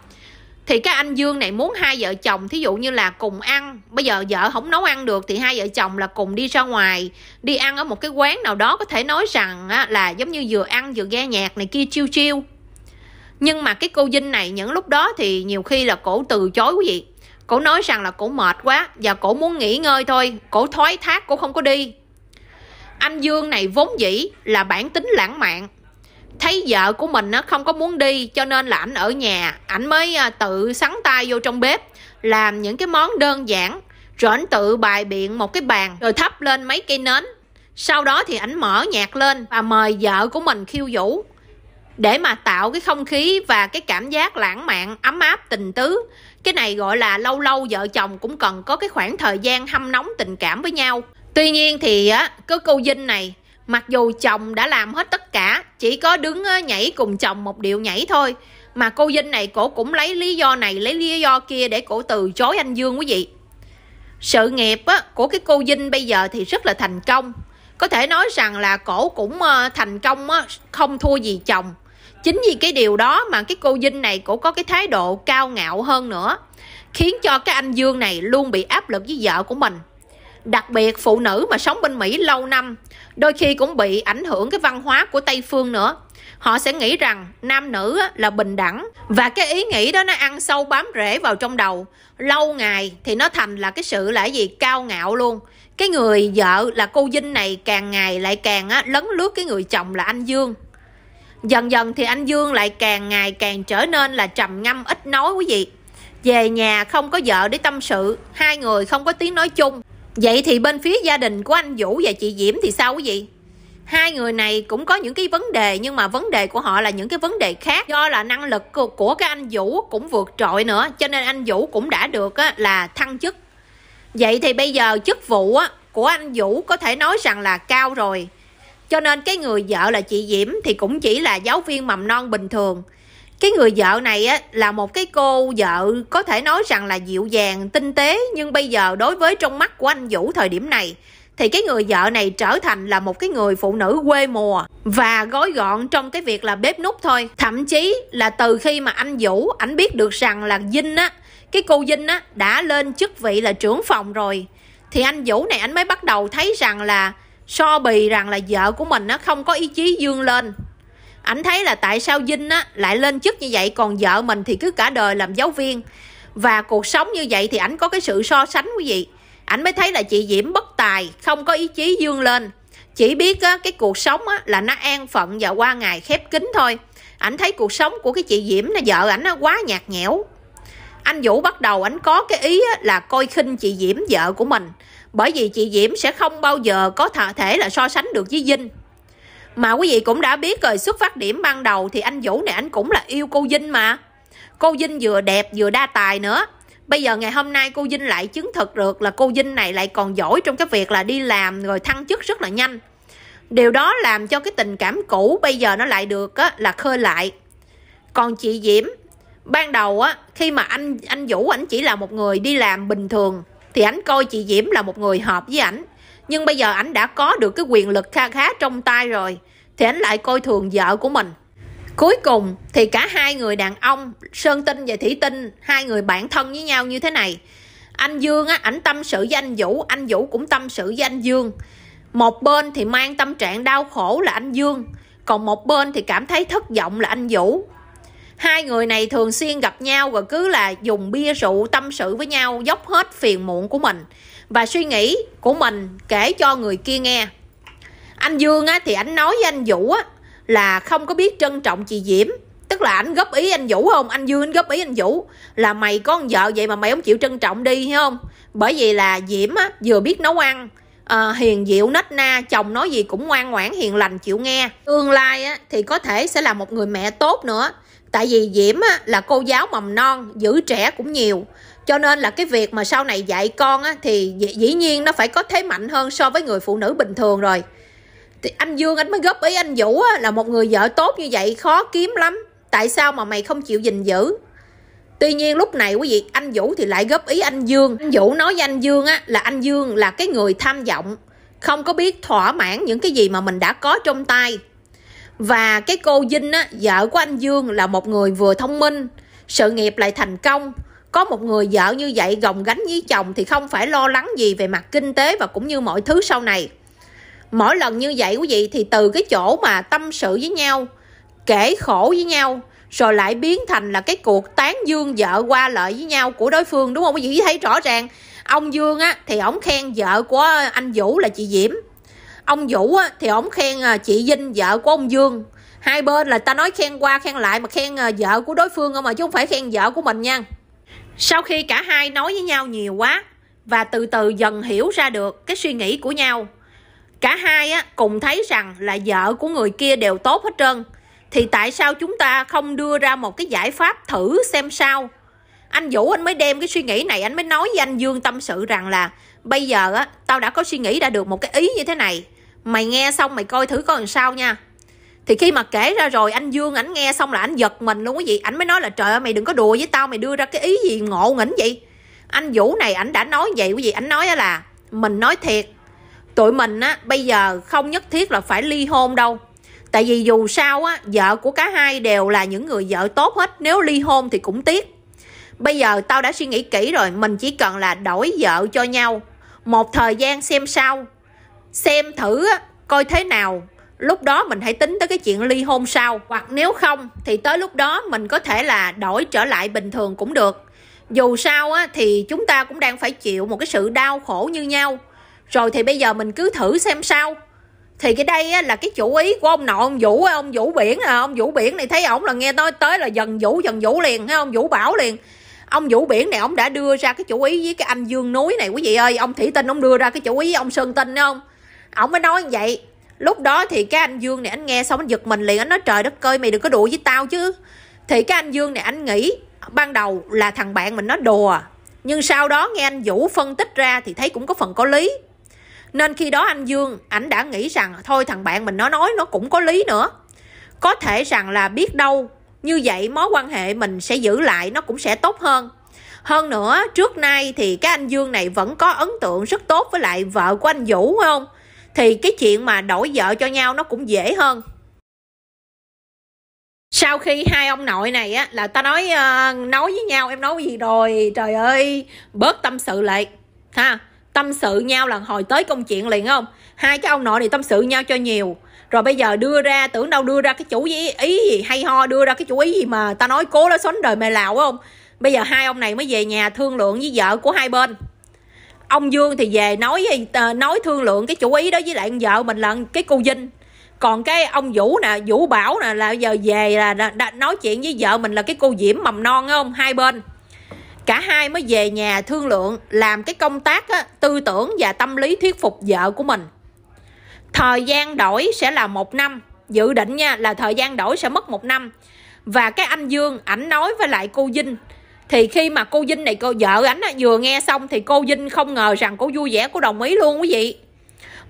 thì cái anh Dương này muốn hai vợ chồng thí dụ như là cùng ăn bây giờ vợ không nấu ăn được thì hai vợ chồng là cùng đi ra ngoài đi ăn ở một cái quán nào đó có thể nói rằng á, là giống như vừa ăn vừa nghe nhạc này kia chiêu chiêu nhưng mà cái cô dinh này những lúc đó thì nhiều khi là cổ từ chối quý vị cổ nói rằng là cổ mệt quá và cổ muốn nghỉ ngơi thôi cổ thoái thác cổ không có đi anh dương này vốn dĩ là bản tính lãng mạn thấy vợ của mình nó không có muốn đi cho nên là ảnh ở nhà ảnh mới à, tự sắn tay vô trong bếp làm những cái món đơn giản rồi ảnh tự bài biện một cái bàn rồi thắp lên mấy cây nến sau đó thì ảnh mở nhạc lên và mời vợ của mình khiêu vũ để mà tạo cái không khí và cái cảm giác lãng mạn ấm áp tình tứ cái này gọi là lâu lâu vợ chồng cũng cần có cái khoảng thời gian hâm nóng tình cảm với nhau tuy nhiên thì á cứ câu dinh này Mặc dù chồng đã làm hết tất cả, chỉ có đứng ờ, nhảy cùng chồng một điệu nhảy thôi. Mà cô Vinh này cổ cũng lấy lý do này, lấy lý do kia để cổ từ chối anh Dương quý vị. Sự nghiệp của cái cô Vinh bây giờ thì rất là thành công. Có thể nói rằng là cổ cũng ờ, thành công không thua gì chồng. Chính vì cái điều đó mà cái cô Vinh này cổ có cái thái độ cao ngạo hơn nữa. Khiến cho cái anh Dương này luôn bị áp lực với vợ của mình đặc biệt phụ nữ mà sống bên Mỹ lâu năm đôi khi cũng bị ảnh hưởng cái văn hóa của Tây phương nữa họ sẽ nghĩ rằng nam nữ là bình đẳng và cái ý nghĩ đó nó ăn sâu bám rễ vào trong đầu lâu ngày thì nó thành là cái sự là gì cao ngạo luôn cái người vợ là cô dinh này càng ngày lại càng á, lấn lướt cái người chồng là anh dương dần dần thì anh dương lại càng ngày càng trở nên là trầm ngâm ít nói quý vị về nhà không có vợ để tâm sự hai người không có tiếng nói chung Vậy thì bên phía gia đình của anh Vũ và chị Diễm thì sao quý vị? Hai người này cũng có những cái vấn đề nhưng mà vấn đề của họ là những cái vấn đề khác do là năng lực của, của cái anh Vũ cũng vượt trội nữa cho nên anh Vũ cũng đã được á, là thăng chức. Vậy thì bây giờ chức vụ á, của anh Vũ có thể nói rằng là cao rồi. Cho nên cái người vợ là chị Diễm thì cũng chỉ là giáo viên mầm non bình thường cái người vợ này á là một cái cô vợ có thể nói rằng là dịu dàng tinh tế nhưng bây giờ đối với trong mắt của anh vũ thời điểm này thì cái người vợ này trở thành là một cái người phụ nữ quê mùa và gói gọn trong cái việc là bếp nút thôi thậm chí là từ khi mà anh vũ ảnh biết được rằng là dinh á cái cô dinh á đã lên chức vị là trưởng phòng rồi thì anh vũ này anh mới bắt đầu thấy rằng là so bì rằng là vợ của mình nó không có ý chí dương lên ảnh thấy là tại sao Vinh á lại lên chức như vậy còn vợ mình thì cứ cả đời làm giáo viên và cuộc sống như vậy thì ảnh có cái sự so sánh quý vị ảnh mới thấy là chị Diễm bất tài không có ý chí dương lên chỉ biết á, cái cuộc sống á, là nó an phận và qua ngày khép kín thôi ảnh thấy cuộc sống của cái chị Diễm là vợ ảnh quá nhạt nhẽo anh Vũ bắt đầu ảnh có cái ý á, là coi khinh chị Diễm vợ của mình bởi vì chị Diễm sẽ không bao giờ có thể là so sánh được với Vinh mà quý vị cũng đã biết rồi xuất phát điểm ban đầu thì anh Vũ này anh cũng là yêu cô Vinh mà. Cô Vinh vừa đẹp vừa đa tài nữa. Bây giờ ngày hôm nay cô Vinh lại chứng thực được là cô Vinh này lại còn giỏi trong cái việc là đi làm rồi thăng chức rất là nhanh. Điều đó làm cho cái tình cảm cũ bây giờ nó lại được á, là khơi lại. Còn chị Diễm, ban đầu á khi mà anh anh Vũ anh chỉ là một người đi làm bình thường thì anh coi chị Diễm là một người hợp với ảnh nhưng bây giờ ảnh đã có được cái quyền lực kha khá trong tay rồi thì ảnh lại coi thường vợ của mình cuối cùng thì cả hai người đàn ông sơn tinh và thủy tinh hai người bạn thân với nhau như thế này anh dương á ảnh tâm sự với anh vũ anh vũ cũng tâm sự với anh dương một bên thì mang tâm trạng đau khổ là anh dương còn một bên thì cảm thấy thất vọng là anh vũ hai người này thường xuyên gặp nhau rồi cứ là dùng bia rượu tâm sự với nhau dốc hết phiền muộn của mình và suy nghĩ của mình kể cho người kia nghe anh dương á, thì anh nói với anh vũ á, là không có biết trân trọng chị diễm tức là anh góp ý anh vũ không anh dương anh góp ý anh vũ là mày có con vợ vậy mà mày không chịu trân trọng đi hay không bởi vì là diễm á, vừa biết nấu ăn à, hiền diệu nết na chồng nói gì cũng ngoan ngoãn hiền lành chịu nghe tương lai á, thì có thể sẽ là một người mẹ tốt nữa tại vì diễm á, là cô giáo mầm non giữ trẻ cũng nhiều cho nên là cái việc mà sau này dạy con á, thì dĩ nhiên nó phải có thế mạnh hơn so với người phụ nữ bình thường rồi thì anh dương anh mới góp ý anh vũ á, là một người vợ tốt như vậy khó kiếm lắm tại sao mà mày không chịu gìn giữ tuy nhiên lúc này quý vị anh vũ thì lại góp ý anh dương anh vũ nói với anh dương á là anh dương là cái người tham vọng không có biết thỏa mãn những cái gì mà mình đã có trong tay và cái cô dinh á vợ của anh dương là một người vừa thông minh sự nghiệp lại thành công có một người vợ như vậy gồng gánh với chồng thì không phải lo lắng gì về mặt kinh tế và cũng như mọi thứ sau này mỗi lần như vậy quý vị thì từ cái chỗ mà tâm sự với nhau kể khổ với nhau rồi lại biến thành là cái cuộc tán dương vợ qua lợi với nhau của đối phương đúng không quý vị thấy rõ ràng ông dương á thì ổng khen vợ của anh vũ là chị diễm ông vũ á thì ổng khen à, chị vinh vợ của ông dương hai bên là ta nói khen qua khen lại mà khen à, vợ của đối phương không mà chứ không phải khen vợ của mình nha sau khi cả hai nói với nhau nhiều quá và từ từ dần hiểu ra được cái suy nghĩ của nhau, cả hai á, cùng thấy rằng là vợ của người kia đều tốt hết trơn, thì tại sao chúng ta không đưa ra một cái giải pháp thử xem sao? Anh Vũ anh mới đem cái suy nghĩ này anh mới nói với anh Dương tâm sự rằng là bây giờ á, tao đã có suy nghĩ ra được một cái ý như thế này. Mày nghe xong mày coi thử coi làm sao nha thì khi mà kể ra rồi anh dương ảnh nghe xong là ảnh giật mình luôn quý vị ảnh mới nói là trời ơi mày đừng có đùa với tao mày đưa ra cái ý gì ngộ nghĩnh vậy anh vũ này ảnh đã nói vậy quý vị ảnh nói là mình nói thiệt tụi mình á bây giờ không nhất thiết là phải ly hôn đâu tại vì dù sao á vợ của cả hai đều là những người vợ tốt hết nếu ly hôn thì cũng tiếc bây giờ tao đã suy nghĩ kỹ rồi mình chỉ cần là đổi vợ cho nhau một thời gian xem sao xem thử á coi thế nào lúc đó mình hãy tính tới cái chuyện ly hôn sau hoặc nếu không thì tới lúc đó mình có thể là đổi trở lại bình thường cũng được dù sao á, thì chúng ta cũng đang phải chịu một cái sự đau khổ như nhau rồi thì bây giờ mình cứ thử xem sao thì cái đây á, là cái chủ ý của ông nội ông vũ ông vũ biển à ông vũ biển này thấy ổng là nghe nói tới là dần vũ dần vũ liền hay ông vũ bảo liền ông vũ biển này ông đã đưa ra cái chủ ý với cái anh dương núi này quý vị ơi ông thủy tinh ông đưa ra cái chủ ý với ông sơn tinh không ổng mới nói như vậy lúc đó thì cái anh dương này anh nghe xong anh giật mình liền anh nói trời đất ơi mày đừng có đùa với tao chứ thì cái anh dương này anh nghĩ ban đầu là thằng bạn mình nó đùa nhưng sau đó nghe anh vũ phân tích ra thì thấy cũng có phần có lý nên khi đó anh dương ảnh đã nghĩ rằng thôi thằng bạn mình nó nói nó cũng có lý nữa có thể rằng là biết đâu như vậy mối quan hệ mình sẽ giữ lại nó cũng sẽ tốt hơn hơn nữa trước nay thì cái anh dương này vẫn có ấn tượng rất tốt với lại vợ của anh vũ phải không thì cái chuyện mà đổi vợ cho nhau nó cũng dễ hơn sau khi hai ông nội này á là ta nói uh, nói với nhau em nói gì rồi trời ơi bớt tâm sự lại ha tâm sự nhau lần hồi tới công chuyện liền không hai cái ông nội này tâm sự nhau cho nhiều rồi bây giờ đưa ra tưởng đâu đưa ra cái chủ ý, ý gì hay ho đưa ra cái chủ ý gì mà ta nói cố đó xóa đời mày lạo không bây giờ hai ông này mới về nhà thương lượng với vợ của hai bên ông dương thì về nói với, ờ, nói thương lượng cái chủ ý đó với lại vợ mình là cái cô dinh còn cái ông vũ nè vũ bảo nè là giờ về là đã nói chuyện với vợ mình là cái cô diễm mầm non không hai bên cả hai mới về nhà thương lượng làm cái công tác á, tư tưởng và tâm lý thuyết phục vợ của mình thời gian đổi sẽ là một năm dự định nha là thời gian đổi sẽ mất một năm và cái anh dương ảnh nói với lại cô dinh thì khi mà cô Vinh này cô vợ ảnh vừa nghe xong thì cô Vinh không ngờ rằng cô vui vẻ cô đồng ý luôn quý vị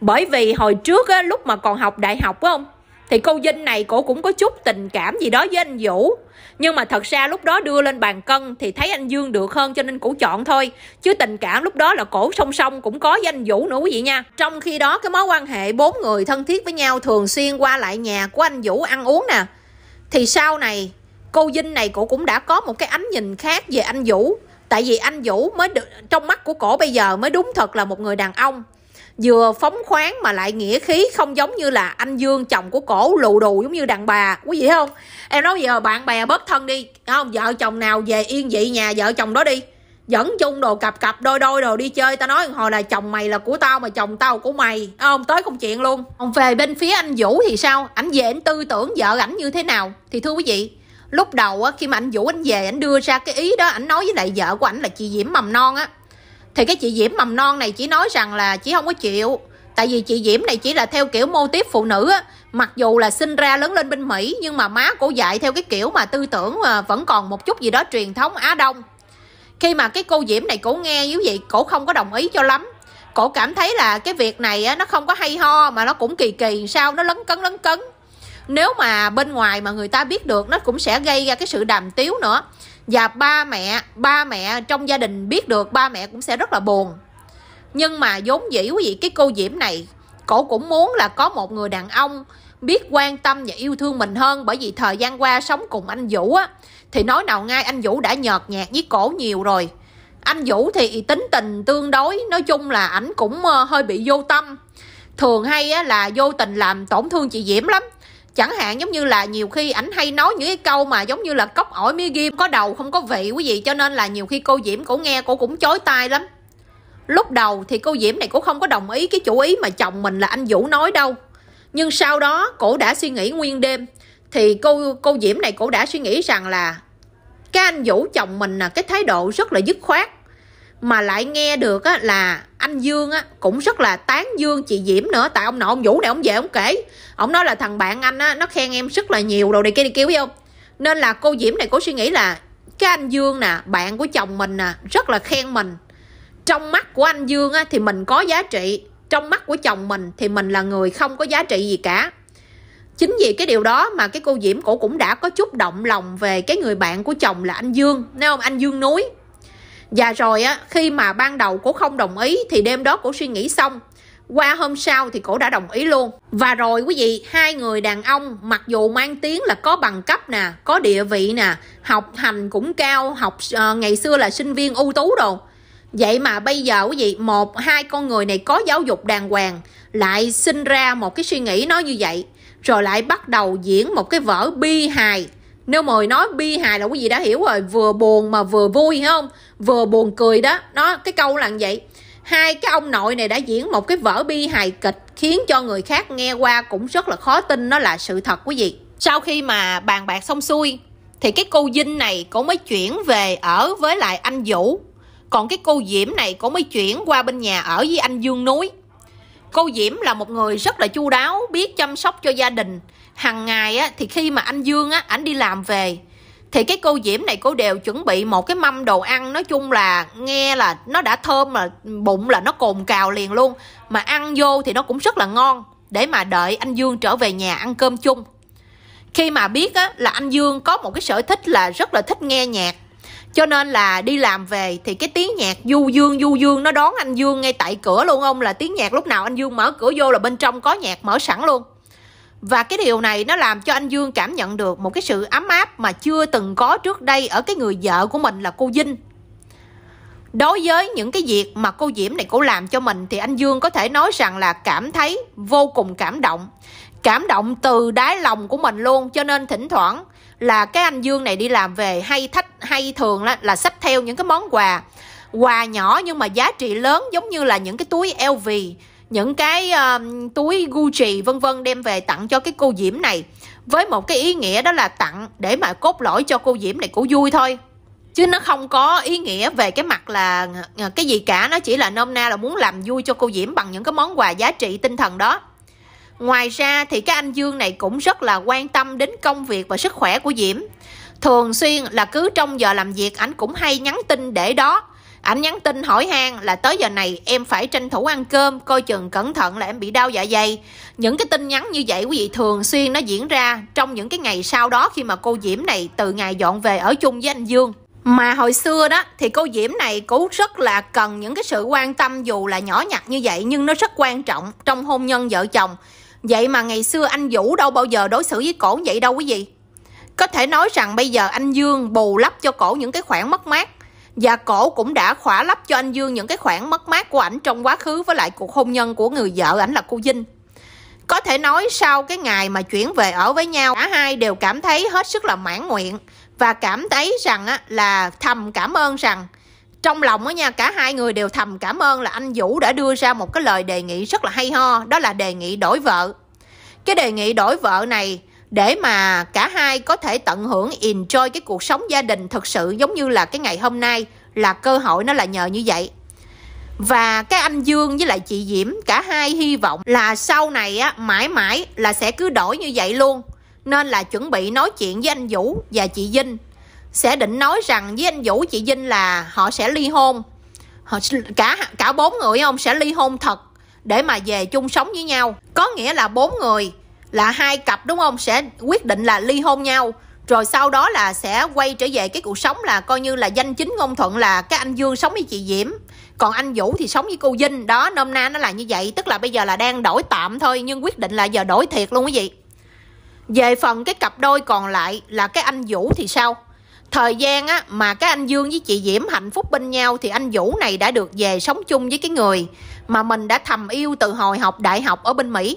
bởi vì hồi trước á, lúc mà còn học đại học phải không thì cô Vinh này cổ cũng có chút tình cảm gì đó với anh Vũ nhưng mà thật ra lúc đó đưa lên bàn cân thì thấy anh Dương được hơn cho nên cổ chọn thôi chứ tình cảm lúc đó là cổ song song cũng có với anh Vũ nữa quý vị nha trong khi đó cái mối quan hệ bốn người thân thiết với nhau thường xuyên qua lại nhà của anh Vũ ăn uống nè thì sau này cô Vinh này cổ cũng đã có một cái ánh nhìn khác về anh Vũ tại vì anh Vũ mới được, trong mắt của cổ bây giờ mới đúng thật là một người đàn ông vừa phóng khoáng mà lại nghĩa khí không giống như là anh Dương chồng của cổ lù đù giống như đàn bà quý vị không em nói giờ bạn bè bớt thân đi không vợ chồng nào về yên vị nhà vợ chồng đó đi dẫn chung đồ cặp cặp đôi đôi đồ đi chơi tao nói hồi là chồng mày là của tao mà chồng tao của mày không tới công chuyện luôn ông về bên phía anh vũ thì sao ảnh về ảnh tư tưởng vợ ảnh như thế nào thì thưa quý vị lúc đầu á khi mà anh vũ anh về anh đưa ra cái ý đó anh nói với lại vợ của anh là chị diễm mầm non á thì cái chị diễm mầm non này chỉ nói rằng là chị không có chịu tại vì chị diễm này chỉ là theo kiểu mô tiếp phụ nữ á mặc dù là sinh ra lớn lên bên mỹ nhưng mà má cổ dạy theo cái kiểu mà tư tưởng mà ờ, vẫn còn một chút gì đó truyền thống á đông khi mà cái cô diễm này cổ nghe như vậy cổ không có đồng ý cho lắm cổ cảm thấy là cái việc này á, nó không có hay ho mà nó cũng kỳ kỳ sao nó lấn cấn lấn cấn nếu mà bên ngoài mà người ta biết được nó cũng sẽ gây ra cái sự đàm tiếu nữa và ba mẹ ba mẹ trong gia đình biết được ba mẹ cũng sẽ rất là buồn nhưng mà vốn dĩ quý vị cái cô diễm này cổ cũng muốn là có một người đàn ông biết quan tâm và yêu thương mình hơn bởi vì thời gian qua sống cùng anh vũ á thì nói nào ngay anh vũ đã nhợt nhạt với cổ nhiều rồi anh vũ thì tính tình tương đối nói chung là ảnh cũng ờ, hơi bị vô tâm thường hay á, là vô tình làm tổn thương chị diễm lắm chẳng hạn giống như là nhiều khi ảnh hay nói những cái câu mà giống như là cốc ổi mía ghim có đầu không có vị quý vị cho nên là nhiều khi cô diễm cổ nghe cô cũng chối tai lắm lúc đầu thì cô diễm này cũng không có đồng ý cái chủ ý mà chồng mình là anh vũ nói đâu nhưng sau đó cổ đã suy nghĩ nguyên đêm thì cô cô diễm này cổ đã suy nghĩ rằng là cái anh vũ chồng mình là cái thái độ rất là dứt khoát mà lại nghe được á, là anh Dương á, cũng rất là tán Dương chị Diễm nữa tại ông nội ông Vũ này ông về ông kể ông nói là thằng bạn anh á, nó khen em rất là nhiều đồ này kia này kia biết không nên là cô Diễm này cô suy nghĩ là cái anh Dương nè bạn của chồng mình nè rất là khen mình trong mắt của anh Dương á, thì mình có giá trị trong mắt của chồng mình thì mình là người không có giá trị gì cả chính vì cái điều đó mà cái cô diễm cổ cũng đã có chút động lòng về cái người bạn của chồng là anh dương nếu không anh dương núi và rồi á khi mà ban đầu cổ không đồng ý thì đêm đó cổ suy nghĩ xong qua hôm sau thì cổ đã đồng ý luôn và rồi quý vị hai người đàn ông mặc dù mang tiếng là có bằng cấp nè có địa vị nè học hành cũng cao học uh, ngày xưa là sinh viên ưu tú đồ vậy mà bây giờ quý vị một hai con người này có giáo dục đàng hoàng lại sinh ra một cái suy nghĩ nó như vậy rồi lại bắt đầu diễn một cái vở bi hài nếu mời nói bi hài là quý vị đã hiểu rồi Vừa buồn mà vừa vui hiểu không Vừa buồn cười đó Nó cái câu là như vậy Hai cái ông nội này đã diễn một cái vở bi hài kịch Khiến cho người khác nghe qua cũng rất là khó tin Nó là sự thật quý vị Sau khi mà bàn bạc xong xuôi Thì cái cô Vinh này cũng mới chuyển về ở với lại anh Vũ Còn cái cô Diễm này cũng mới chuyển qua bên nhà ở với anh Dương Núi Cô Diễm là một người rất là chu đáo, biết chăm sóc cho gia đình hằng ngày á thì khi mà anh dương á ảnh đi làm về thì cái cô diễm này cô đều chuẩn bị một cái mâm đồ ăn nói chung là nghe là nó đã thơm mà bụng là nó cồn cào liền luôn mà ăn vô thì nó cũng rất là ngon để mà đợi anh dương trở về nhà ăn cơm chung khi mà biết á, là anh dương có một cái sở thích là rất là thích nghe nhạc cho nên là đi làm về thì cái tiếng nhạc du dương du dương nó đón anh dương ngay tại cửa luôn ông là tiếng nhạc lúc nào anh dương mở cửa vô là bên trong có nhạc mở sẵn luôn và cái điều này nó làm cho anh Dương cảm nhận được một cái sự ấm áp mà chưa từng có trước đây ở cái người vợ của mình là cô Vinh. Đối với những cái việc mà cô Diễm này cô làm cho mình thì anh Dương có thể nói rằng là cảm thấy vô cùng cảm động. Cảm động từ đáy lòng của mình luôn cho nên thỉnh thoảng là cái anh Dương này đi làm về hay thách hay thường là, là sách theo những cái món quà. Quà nhỏ nhưng mà giá trị lớn giống như là những cái túi LV những cái uh, túi Gucci vân vân đem về tặng cho cái cô Diễm này với một cái ý nghĩa đó là tặng để mà cốt lõi cho cô Diễm này cô vui thôi chứ nó không có ý nghĩa về cái mặt là ờ, cái gì cả nó chỉ là nôm na là muốn làm vui cho cô Diễm bằng những cái món quà giá trị tinh thần đó ngoài ra thì cái anh Dương này cũng rất là quan tâm đến công việc và sức khỏe của Diễm thường xuyên là cứ trong giờ làm việc anh cũng hay nhắn tin để đó ảnh nhắn tin hỏi han là tới giờ này em phải tranh thủ ăn cơm coi chừng cẩn thận là em bị đau dạ dày những cái tin nhắn như vậy quý vị thường xuyên nó diễn ra trong những cái ngày sau đó khi mà cô diễm này từ ngày dọn về ở chung với anh dương mà hồi xưa đó thì cô Diễm này cũng rất là cần những cái sự quan tâm dù là nhỏ nhặt như vậy nhưng nó rất quan trọng trong hôn nhân vợ chồng. Vậy mà ngày xưa anh Vũ đâu bao giờ đối xử với cổ vậy đâu quý vị. Có thể nói rằng bây giờ anh Dương bù lấp cho cổ những cái khoản mất mát và cổ cũng đã khỏa lấp cho anh Dương những cái khoản mất mát của ảnh trong quá khứ với lại cuộc hôn nhân của người vợ ảnh là cô dinh Có thể nói sau cái ngày mà chuyển về ở với nhau, cả hai đều cảm thấy hết sức là mãn nguyện và cảm thấy rằng á, là thầm cảm ơn rằng trong lòng á nha cả hai người đều thầm cảm ơn là anh Vũ đã đưa ra một cái lời đề nghị rất là hay ho đó là đề nghị đổi vợ cái đề nghị đổi vợ này để mà cả hai có thể tận hưởng enjoy cái cuộc sống gia đình thực sự giống như là cái ngày hôm nay là cơ hội nó là nhờ như vậy và cái anh Dương với lại chị Diễm cả hai hy vọng là sau này á mãi mãi là sẽ cứ đổi như vậy luôn nên là chuẩn bị nói chuyện với anh Vũ và chị dinh sẽ định nói rằng với anh Vũ chị dinh là họ sẽ ly hôn họ cả cả bốn người ông sẽ ly hôn thật để mà về chung sống với nhau có nghĩa là bốn người là hai cặp đúng không sẽ quyết định là ly hôn nhau rồi sau đó là sẽ quay trở về cái cuộc sống là coi như là danh chính ngôn thuận là cái anh dương sống với chị diễm còn anh vũ thì sống với cô dinh đó nôm na nó là như vậy tức là bây giờ là đang đổi tạm thôi nhưng quyết định là giờ đổi thiệt luôn quý vị về phần cái cặp đôi còn lại là cái anh vũ thì sao thời gian á mà cái anh dương với chị diễm hạnh phúc bên nhau thì anh vũ này đã được về sống chung với cái người mà mình đã thầm yêu từ hồi học đại học ở bên mỹ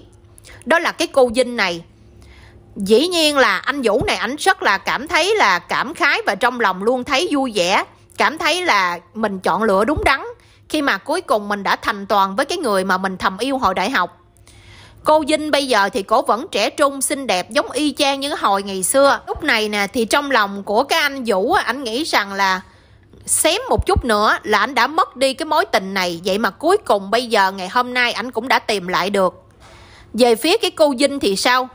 đó là cái cô dinh này dĩ nhiên là anh vũ này ảnh rất là cảm thấy là cảm khái và trong lòng luôn thấy vui vẻ cảm thấy là mình chọn lựa đúng đắn khi mà cuối cùng mình đã thành toàn với cái người mà mình thầm yêu hồi đại học Cô Vinh bây giờ thì cổ vẫn trẻ trung, xinh đẹp giống y chang như hồi ngày xưa. Lúc này nè thì trong lòng của cái anh Vũ anh nghĩ rằng là xém một chút nữa là anh đã mất đi cái mối tình này. Vậy mà cuối cùng bây giờ ngày hôm nay anh cũng đã tìm lại được. Về phía cái cô Dinh thì sao?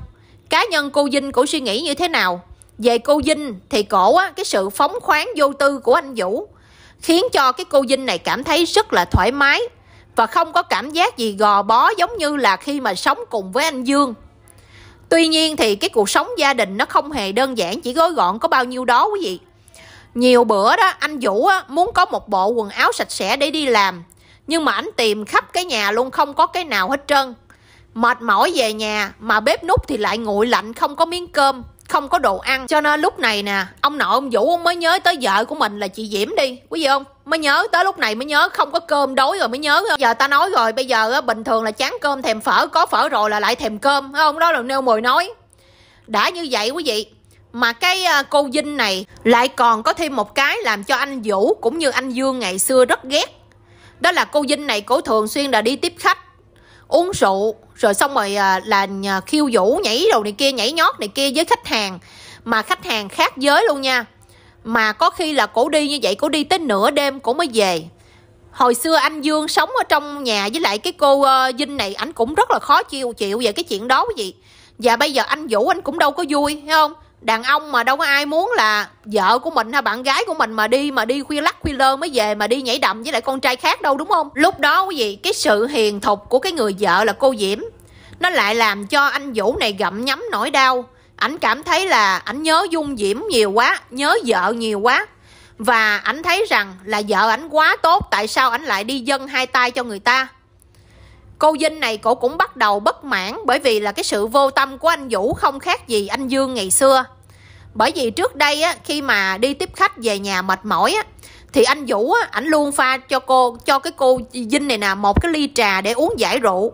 Cá nhân cô Dinh cổ suy nghĩ như thế nào? Về cô Dinh thì cổ á, cái sự phóng khoáng vô tư của anh Vũ khiến cho cái cô Dinh này cảm thấy rất là thoải mái và không có cảm giác gì gò bó giống như là khi mà sống cùng với anh Dương. Tuy nhiên thì cái cuộc sống gia đình nó không hề đơn giản, chỉ gói gọn có bao nhiêu đó quý vị. Nhiều bữa đó anh Vũ á, muốn có một bộ quần áo sạch sẽ để đi làm Nhưng mà anh tìm khắp cái nhà luôn không có cái nào hết trơn mệt mỏi về nhà mà bếp nút thì lại nguội lạnh không có miếng cơm không có đồ ăn cho nên lúc này nè ông nội ông vũ ông mới nhớ tới vợ của mình là chị diễm đi quý vị không mới nhớ tới lúc này mới nhớ không có cơm đói rồi mới nhớ giờ ta nói rồi bây giờ bình thường là chán cơm thèm phở có phở rồi là lại thèm cơm phải không đó là nêu mười nói đã như vậy quý vị mà cái à, cô Vinh này lại còn có thêm một cái làm cho anh vũ cũng như anh dương ngày xưa rất ghét đó là cô Vinh này cổ thường xuyên là đi tiếp khách uống rượu rồi xong rồi à, là à, khiêu vũ nhảy đồ này kia nhảy nhót này kia với khách hàng mà khách hàng khác giới luôn nha mà có khi là cổ đi như vậy cổ đi tới nửa đêm cổ mới về hồi xưa anh dương sống ở trong nhà với lại cái cô dinh ờ, này ảnh cũng rất là khó chịu chịu về cái chuyện đó quý vị và bây giờ anh vũ anh cũng đâu có vui thấy không đàn ông mà đâu có ai muốn là vợ của mình hay bạn gái của mình mà đi mà đi khuya lắc khuya lơ mới về mà đi nhảy đầm với lại con trai khác đâu đúng không lúc đó quý vị cái sự hiền thục của cái người vợ là cô diễm nó lại làm cho anh vũ này gặm nhấm nỗi đau ảnh cảm thấy là ảnh nhớ dung diễm nhiều quá nhớ vợ nhiều quá và ảnh thấy rằng là vợ ảnh quá tốt tại sao ảnh lại đi dâng hai tay cho người ta cô Vinh này cổ cũng bắt đầu bất mãn bởi vì là cái sự vô tâm của anh Vũ không khác gì anh Dương ngày xưa bởi vì trước đây á khi mà đi tiếp khách về nhà mệt mỏi á thì anh vũ á ảnh luôn pha cho cô cho cái cô dinh này nè một cái ly trà để uống giải rượu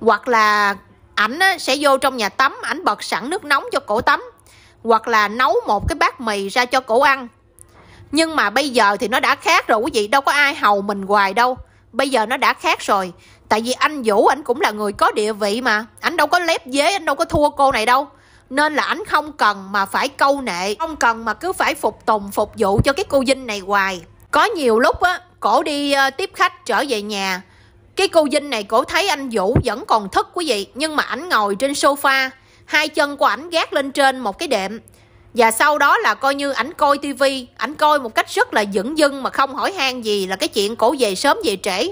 hoặc là ảnh sẽ vô trong nhà tắm ảnh bật sẵn nước nóng cho cổ tắm hoặc là nấu một cái bát mì ra cho cổ ăn nhưng mà bây giờ thì nó đã khác rồi quý vị đâu có ai hầu mình hoài đâu bây giờ nó đã khác rồi tại vì anh vũ anh cũng là người có địa vị mà anh đâu có lép dế anh đâu có thua cô này đâu nên là anh không cần mà phải câu nệ không cần mà cứ phải phục tùng phục vụ cho cái cô dinh này hoài có nhiều lúc á cổ đi uh, tiếp khách trở về nhà cái cô dinh này cổ thấy anh vũ vẫn còn thức quý vị nhưng mà ảnh ngồi trên sofa hai chân của ảnh gác lên trên một cái đệm và sau đó là coi như ảnh coi tivi ảnh coi một cách rất là dững dưng mà không hỏi han gì là cái chuyện cổ về sớm về trễ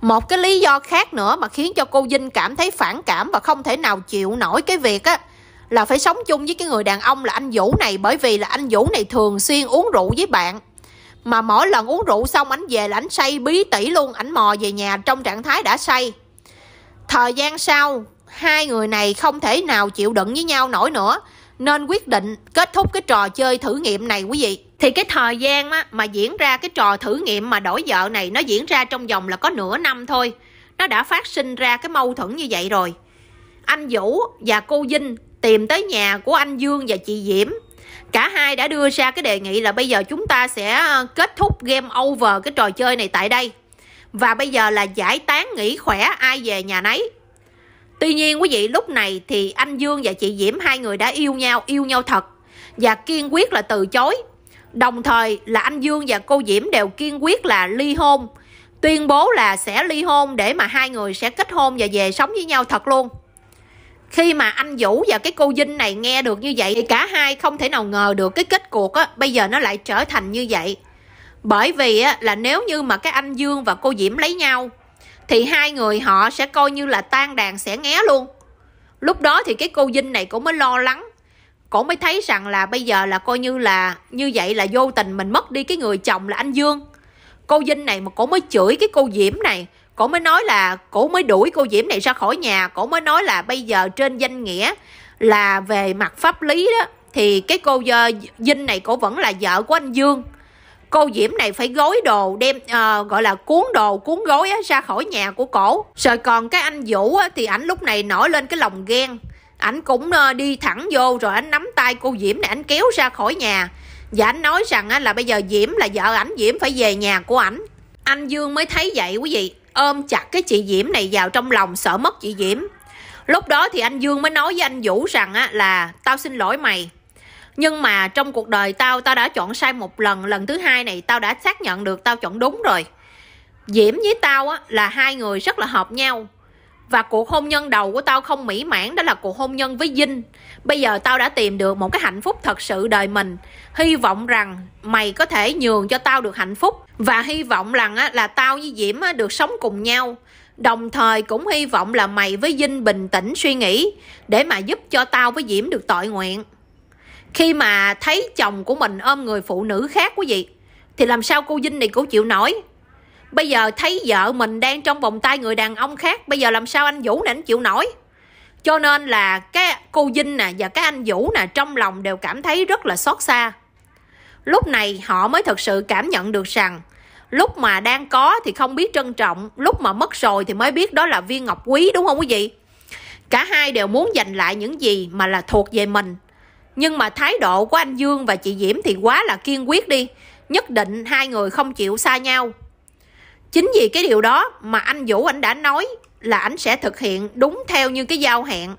một cái lý do khác nữa mà khiến cho cô dinh cảm thấy phản cảm và không thể nào chịu nổi cái việc á là phải sống chung với cái người đàn ông là anh Vũ này bởi vì là anh Vũ này thường xuyên uống rượu với bạn. Mà mỗi lần uống rượu xong ảnh về là ảnh say bí tỉ luôn, ảnh mò về nhà trong trạng thái đã say. Thời gian sau, hai người này không thể nào chịu đựng với nhau nổi nữa nên quyết định kết thúc cái trò chơi thử nghiệm này quý vị. Thì cái thời gian á, mà diễn ra cái trò thử nghiệm mà đổi vợ này nó diễn ra trong vòng là có nửa năm thôi. Nó đã phát sinh ra cái mâu thuẫn như vậy rồi. Anh Vũ và cô Vinh tìm tới nhà của anh Dương và chị Diễm cả hai đã đưa ra cái đề nghị là bây giờ chúng ta sẽ ờ, kết thúc game over cái trò chơi này tại đây và bây giờ là giải tán nghỉ khỏe ai về nhà nấy tuy nhiên quý vị lúc này thì anh dương và chị diễm hai người đã yêu nhau yêu nhau thật và kiên quyết là từ chối đồng thời là anh dương và cô diễm đều kiên quyết là ly hôn tuyên bố là sẽ ly hôn để mà hai người sẽ kết hôn và về sống với nhau thật luôn khi mà anh vũ và cái cô dinh này nghe được như vậy thì cả hai không thể nào ngờ được cái kết cuộc á bây giờ nó lại trở thành như vậy bởi vì á là nếu như mà cái anh dương và cô diễm lấy nhau thì hai người họ sẽ coi như là tan đàn sẽ ngé luôn lúc đó thì cái cô dinh này cũng mới lo lắng cũng mới thấy rằng là bây giờ là coi như là như vậy là vô tình mình mất đi cái người chồng là anh dương cô dinh này mà cổ mới chửi cái cô diễm này cổ mới nói là cổ mới đuổi cô diễm này ra khỏi nhà cổ mới nói là bây giờ trên danh nghĩa là về mặt pháp lý đó thì cái cô dinh ờ, này cổ vẫn là vợ của anh dương cô diễm này phải gói đồ đem uh, gọi là cuốn đồ cuốn gói á, ra khỏi nhà của cổ rồi còn cái anh vũ á, thì ảnh lúc này nổi lên cái lòng ghen ảnh cũng uh, đi thẳng vô rồi ảnh nắm tay cô diễm này ảnh kéo ra khỏi nhà và ảnh nói rằng á, là bây giờ diễm là vợ ảnh diễm phải về nhà của ảnh anh dương mới thấy vậy quý vị ôm chặt cái chị Diễm này vào trong lòng sợ mất chị Diễm. Lúc đó thì anh Dương mới nói với anh Vũ rằng á, là tao xin lỗi mày. Nhưng mà trong cuộc đời tao, tao đã chọn sai một lần, lần thứ hai này tao đã xác nhận được tao chọn đúng rồi. Diễm với tao á, là hai người rất là hợp nhau và cuộc hôn nhân đầu của tao không mỹ mãn đó là cuộc hôn nhân với dinh bây giờ tao đã tìm được một cái hạnh phúc thật sự đời mình hy vọng rằng mày có thể nhường cho tao được hạnh phúc và hy vọng rằng á, là tao với diễm á, được sống cùng nhau đồng thời cũng hy vọng là mày với dinh bình tĩnh suy nghĩ để mà giúp cho tao với diễm được tội nguyện khi mà thấy chồng của mình ôm người phụ nữ khác quý vị thì làm sao cô dinh này cũng chịu nổi bây giờ thấy vợ mình đang trong vòng tay người đàn ông khác bây giờ làm sao anh vũ này anh chịu nổi cho nên là cái cô Vinh nè và cái anh Vũ nè trong lòng đều cảm thấy rất là xót xa. Lúc này họ mới thực sự cảm nhận được rằng lúc mà đang có thì không biết trân trọng, lúc mà mất rồi thì mới biết đó là viên ngọc quý đúng không quý vị? Cả hai đều muốn giành lại những gì mà là thuộc về mình. Nhưng mà thái độ của anh Dương và chị Diễm thì quá là kiên quyết đi. Nhất định hai người không chịu xa nhau chính vì cái điều đó mà anh vũ anh đã nói là anh sẽ thực hiện đúng theo như cái giao hẹn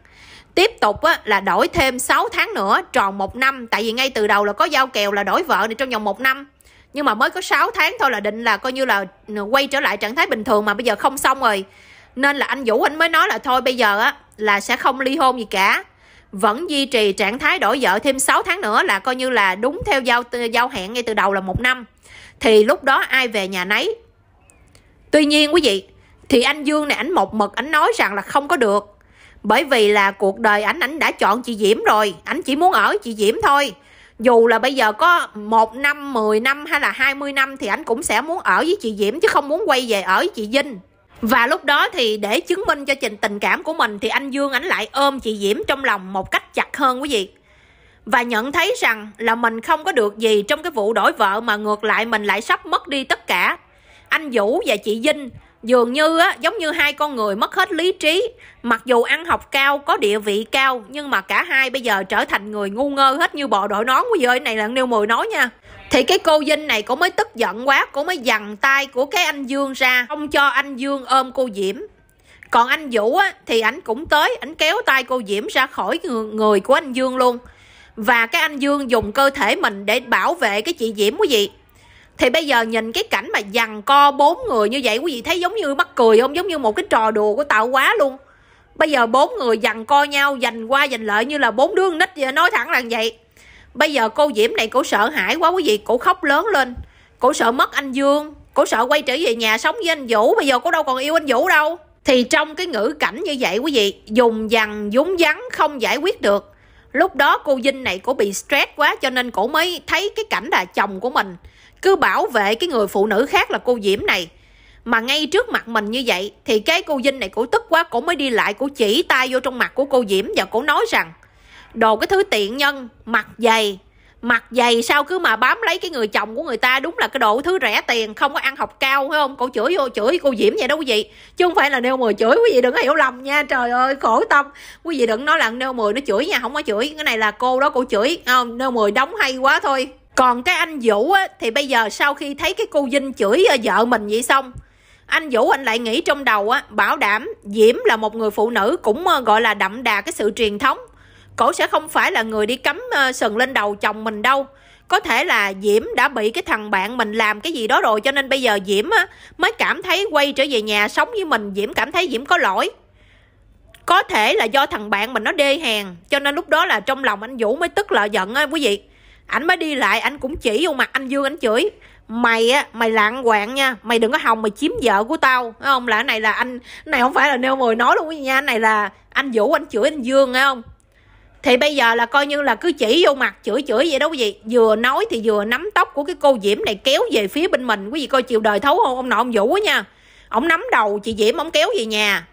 tiếp tục á, là đổi thêm 6 tháng nữa tròn một năm tại vì ngay từ đầu là có giao kèo là đổi vợ này trong vòng một năm nhưng mà mới có 6 tháng thôi là định là coi như là quay trở lại trạng thái bình thường mà bây giờ không xong rồi nên là anh vũ anh mới nói là thôi bây giờ á là sẽ không ly hôn gì cả vẫn duy trì trạng thái đổi vợ thêm 6 tháng nữa là coi như là đúng theo giao giao hẹn ngay từ đầu là một năm thì lúc đó ai về nhà nấy Tuy nhiên quý vị, thì anh Dương này ảnh một mực ảnh nói rằng là không có được. Bởi vì là cuộc đời ảnh ảnh đã chọn chị Diễm rồi, ảnh chỉ muốn ở chị Diễm thôi. Dù là bây giờ có một năm, 10 năm hay là 20 năm thì ảnh cũng sẽ muốn ở với chị Diễm chứ không muốn quay về ở với chị Vinh. Và lúc đó thì để chứng minh cho trình tình cảm của mình thì anh Dương ảnh lại ôm chị Diễm trong lòng một cách chặt hơn quý vị. Và nhận thấy rằng là mình không có được gì trong cái vụ đổi vợ mà ngược lại mình lại sắp mất đi tất cả anh Vũ và chị Vinh dường như á, giống như hai con người mất hết lý trí mặc dù ăn học cao có địa vị cao nhưng mà cả hai bây giờ trở thành người ngu ngơ hết như bộ đội nón quý vị này là nêu mười nói nha thì cái cô Vinh này cũng mới tức giận quá cũng mới giằng tay của cái anh Dương ra không cho anh Dương ôm cô Diễm còn anh Vũ á, thì ảnh cũng tới ảnh kéo tay cô Diễm ra khỏi người của anh Dương luôn và cái anh Dương dùng cơ thể mình để bảo vệ cái chị Diễm quý vị thì bây giờ nhìn cái cảnh mà dằn co bốn người như vậy quý vị thấy giống như mắc cười không giống như một cái trò đùa của tạo quá luôn bây giờ bốn người dằn co nhau giành qua giành lợi như là bốn đứa nít vậy nói thẳng là vậy bây giờ cô diễm này cổ sợ hãi quá quý vị cổ khóc lớn lên cổ sợ mất anh dương cổ sợ quay trở về nhà sống với anh vũ bây giờ cổ đâu còn yêu anh vũ đâu thì trong cái ngữ cảnh như vậy quý vị dùng dằn dúng vắn không giải quyết được lúc đó cô dinh này cổ bị stress quá cho nên cổ mới thấy cái cảnh là chồng của mình cứ bảo vệ cái người phụ nữ khác là cô Diễm này mà ngay trước mặt mình như vậy thì cái cô Vinh này cổ tức quá cổ mới đi lại cổ chỉ tay vô trong mặt của cô Diễm và cổ nói rằng đồ cái thứ tiện nhân mặt dày mặt dày sao cứ mà bám lấy cái người chồng của người ta đúng là cái đồ thứ rẻ tiền không có ăn học cao phải không cổ chửi vô chửi cô diễm vậy đó quý vị chứ không phải là nêu mười chửi quý vị đừng có hiểu lầm nha trời ơi khổ tâm quý vị đừng nói là nêu mười nó chửi nha không có chửi cái này là cô đó cổ chửi không nêu mười đóng hay quá thôi còn cái anh vũ á, thì bây giờ sau khi thấy cái cô dinh chửi ờ, vợ mình vậy xong anh vũ anh lại nghĩ trong đầu á bảo đảm diễm là một người phụ nữ cũng ờ, gọi là đậm đà cái sự truyền thống cổ sẽ không phải là người đi cắm ờ, sừng lên đầu chồng mình đâu có thể là diễm đã bị cái thằng bạn mình làm cái gì đó rồi cho nên bây giờ diễm á, mới cảm thấy quay trở về nhà sống với mình diễm cảm thấy diễm có lỗi có thể là do thằng bạn mình nó đê hèn cho nên lúc đó là trong lòng anh vũ mới tức là giận á quý vị ảnh mới đi lại ảnh cũng chỉ vô mặt anh dương anh chửi mày á mày lạng quạng nha mày đừng có hòng mày chiếm vợ của tao phải không là cái này là anh cái này không phải là nêu mười nói luôn cái nha cái này là anh vũ anh chửi anh dương nghe không thì bây giờ là coi như là cứ chỉ vô mặt chửi chửi vậy đó quý vị vừa nói thì vừa nắm tóc của cái cô diễm này kéo về phía bên mình quý vị coi chịu đời thấu không ông nội ông vũ á nha ông nắm đầu chị diễm ông kéo về nhà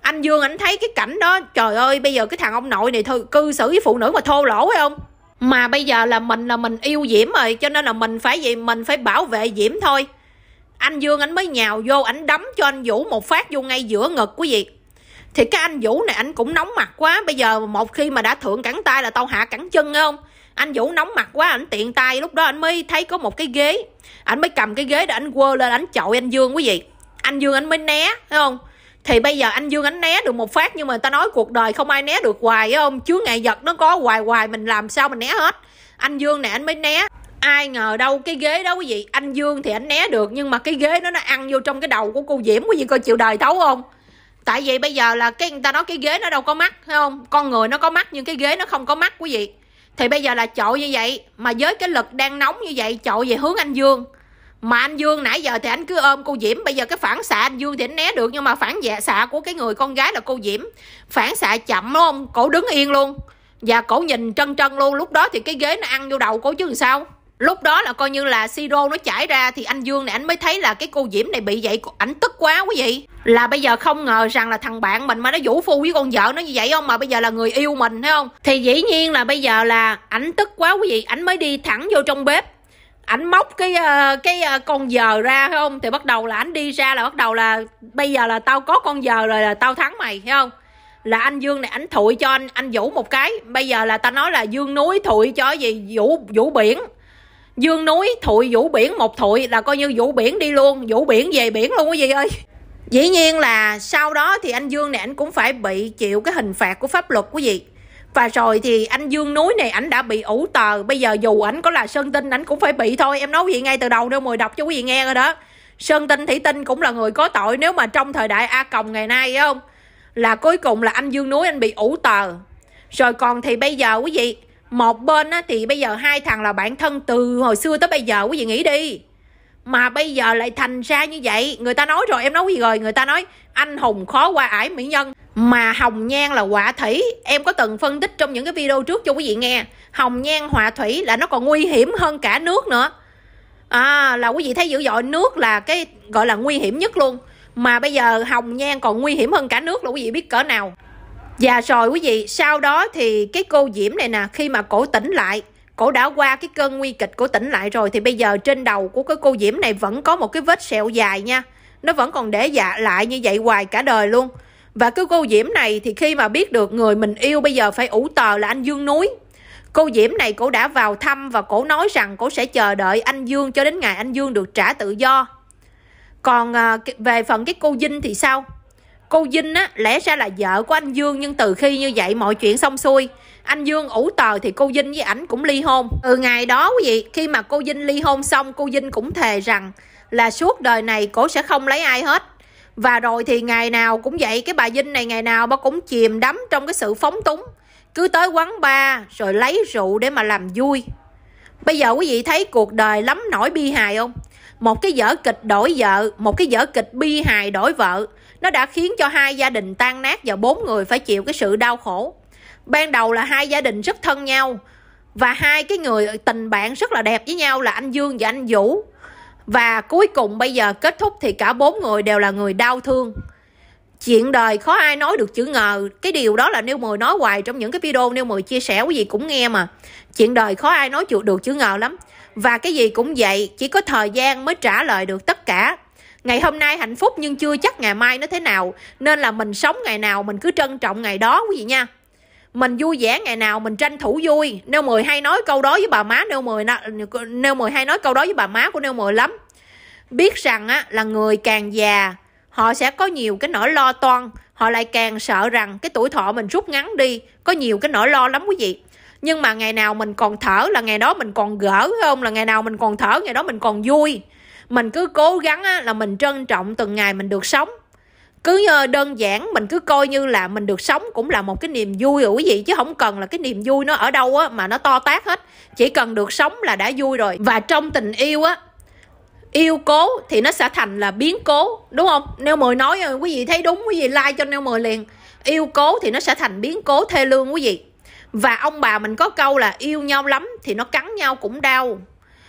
anh dương anh thấy cái cảnh đó trời ơi bây giờ cái thằng ông nội này thôi cư xử với phụ nữ mà thô lỗ phải không mà bây giờ là mình là mình yêu diễm rồi cho nên là mình phải gì mình phải bảo vệ diễm thôi anh dương anh mới nhào vô ảnh đấm cho anh vũ một phát vô ngay giữa ngực quý vị thì cái anh vũ này anh cũng nóng mặt quá bây giờ một khi mà đã thượng cẳng tay là tao hạ cẳng chân nghe không anh vũ nóng mặt quá ảnh tiện tay lúc đó anh mới thấy có một cái ghế ảnh mới cầm cái ghế để anh quơ lên anh chọi anh dương quý vị anh dương anh mới né thấy không thì bây giờ anh dương anh né được một phát nhưng mà ta nói cuộc đời không ai né được hoài không chứa ngày giật nó có hoài hoài mình làm sao mình né hết anh dương này anh mới né ai ngờ đâu cái ghế đó quý vị anh dương thì anh né được nhưng mà cái ghế đó nó ăn vô trong cái đầu của cô diễm quý vị coi chịu đời thấu không tại vì bây giờ là cái người ta nói cái ghế nó đâu có mắt phải không con người nó có mắt nhưng cái ghế nó không có mắt quý vị thì bây giờ là chọi như vậy mà với cái lực đang nóng như vậy chọi về hướng anh dương mà anh dương nãy giờ thì anh cứ ôm cô diễm bây giờ cái phản xạ anh dương thì anh né được nhưng mà phản dạ xạ của cái người con gái là cô diễm phản xạ chậm đúng không cổ đứng yên luôn và cổ nhìn trân trân luôn lúc đó thì cái ghế nó ăn vô đầu cổ chứ làm sao lúc đó là coi như là siro nó chảy ra thì anh dương này anh mới thấy là cái cô diễm này bị vậy ảnh tức quá quý vị là bây giờ không ngờ rằng là thằng bạn mình mà nó vũ phu với con vợ nó như vậy không mà bây giờ là người yêu mình thấy không thì dĩ nhiên là bây giờ là ảnh tức quá quý vị ảnh mới đi thẳng vô trong bếp ảnh móc cái ờ, cái ờ, con giờ ra không thì bắt đầu là ảnh đi ra là bắt đầu là bây giờ là tao có con giờ rồi là tao thắng mày phải không là anh dương này ảnh thụi cho anh anh vũ một cái bây giờ là tao nói là dương núi thụi cho gì vũ vũ biển dương núi thụi vũ biển một thụi là coi như vũ biển đi luôn vũ biển về biển luôn cái gì ơi dĩ nhiên là sau đó thì anh dương này anh cũng phải bị chịu cái hình phạt của pháp luật của gì và rồi thì anh dương núi này ảnh đã bị ủ tờ bây giờ dù ảnh có là sơn tinh ảnh cũng phải bị thôi em nói gì ngay từ đầu đâu mời đọc cho quý vị nghe rồi đó sơn tinh thủy tinh cũng là người có tội nếu mà trong thời đại a còng ngày nay phải không là cuối cùng là anh dương núi anh bị ủ tờ rồi còn thì bây giờ quý vị một bên á, thì bây giờ hai thằng là bạn thân từ hồi xưa tới bây giờ quý vị nghĩ đi mà bây giờ lại thành ra như vậy người ta nói rồi em nói gì rồi người ta nói anh hùng khó qua ải mỹ nhân mà hồng nhan là họa thủy em có từng phân tích trong những cái video trước cho quý vị nghe hồng nhan họa thủy là nó còn nguy hiểm hơn cả nước nữa à là quý vị thấy dữ dội nước là cái gọi là nguy hiểm nhất luôn mà bây giờ hồng nhan còn nguy hiểm hơn cả nước là quý vị biết cỡ nào và dạ rồi quý vị sau đó thì cái cô diễm này nè khi mà cổ tỉnh lại cổ đã qua cái cơn nguy kịch của tỉnh lại rồi thì bây giờ trên đầu của cái cô diễm này vẫn có một cái vết sẹo dài nha nó vẫn còn để dạ lại như vậy hoài cả đời luôn và cái cô diễm này thì khi mà biết được người mình yêu bây giờ phải ủ tờ là anh dương núi cô diễm này cổ đã vào thăm và cổ nói rằng cổ sẽ chờ đợi anh dương cho đến ngày anh dương được trả tự do còn à, về phần cái cô dinh thì sao cô Dinh á lẽ ra là vợ của anh Dương nhưng từ khi như vậy mọi chuyện xong xuôi anh Dương ủ tờ thì cô Dinh với ảnh cũng ly hôn từ ngày đó quý vị khi mà cô Dinh ly hôn xong cô Dinh cũng thề rằng là suốt đời này cổ sẽ không lấy ai hết và rồi thì ngày nào cũng vậy cái bà Dinh này ngày nào bà cũng chìm đắm trong cái sự phóng túng cứ tới quán bar rồi lấy rượu để mà làm vui bây giờ quý vị thấy cuộc đời lắm nỗi bi hài không một cái vở kịch đổi vợ một cái vở kịch bi hài đổi vợ nó đã khiến cho hai gia đình tan nát và bốn người phải chịu cái sự đau khổ. Ban đầu là hai gia đình rất thân nhau và hai cái người tình bạn rất là đẹp với nhau là anh Dương và anh Vũ. Và cuối cùng bây giờ kết thúc thì cả bốn người đều là người đau thương. Chuyện đời khó ai nói được chữ ngờ Cái điều đó là Nêu Mười nói hoài trong những cái video Nêu Mười chia sẻ cái gì cũng nghe mà Chuyện đời khó ai nói được chữ ngờ lắm Và cái gì cũng vậy Chỉ có thời gian mới trả lời được tất cả ngày hôm nay hạnh phúc nhưng chưa chắc ngày mai nó thế nào nên là mình sống ngày nào mình cứ trân trọng ngày đó quý vị nha mình vui vẻ ngày nào mình tranh thủ vui nêu mười hay nói câu đó với bà má nêu mười nêu mười hay nói câu đó với bà má của nêu mười lắm biết rằng á là người càng già họ sẽ có nhiều cái nỗi lo toan họ lại càng sợ rằng cái tuổi thọ mình rút ngắn đi có nhiều cái nỗi lo lắm quý vị nhưng mà ngày nào mình còn thở là ngày đó mình còn gỡ không là ngày nào mình còn thở ngày đó mình còn vui mình cứ cố gắng á, là mình trân trọng từng ngày mình được sống cứ ờ, đơn giản mình cứ coi như là mình được sống cũng là một cái niềm vui ủa gì chứ không cần là cái niềm vui nó ở đâu á mà nó to tát hết chỉ cần được sống là đã vui rồi và trong tình yêu á yêu cố thì nó sẽ thành là biến cố đúng không nêu mười nói rồi ờ, quý vị thấy đúng quý vị like cho nêu mười liền yêu cố thì nó sẽ thành biến cố thê lương quý vị và ông bà mình có câu là yêu nhau lắm thì nó cắn nhau cũng đau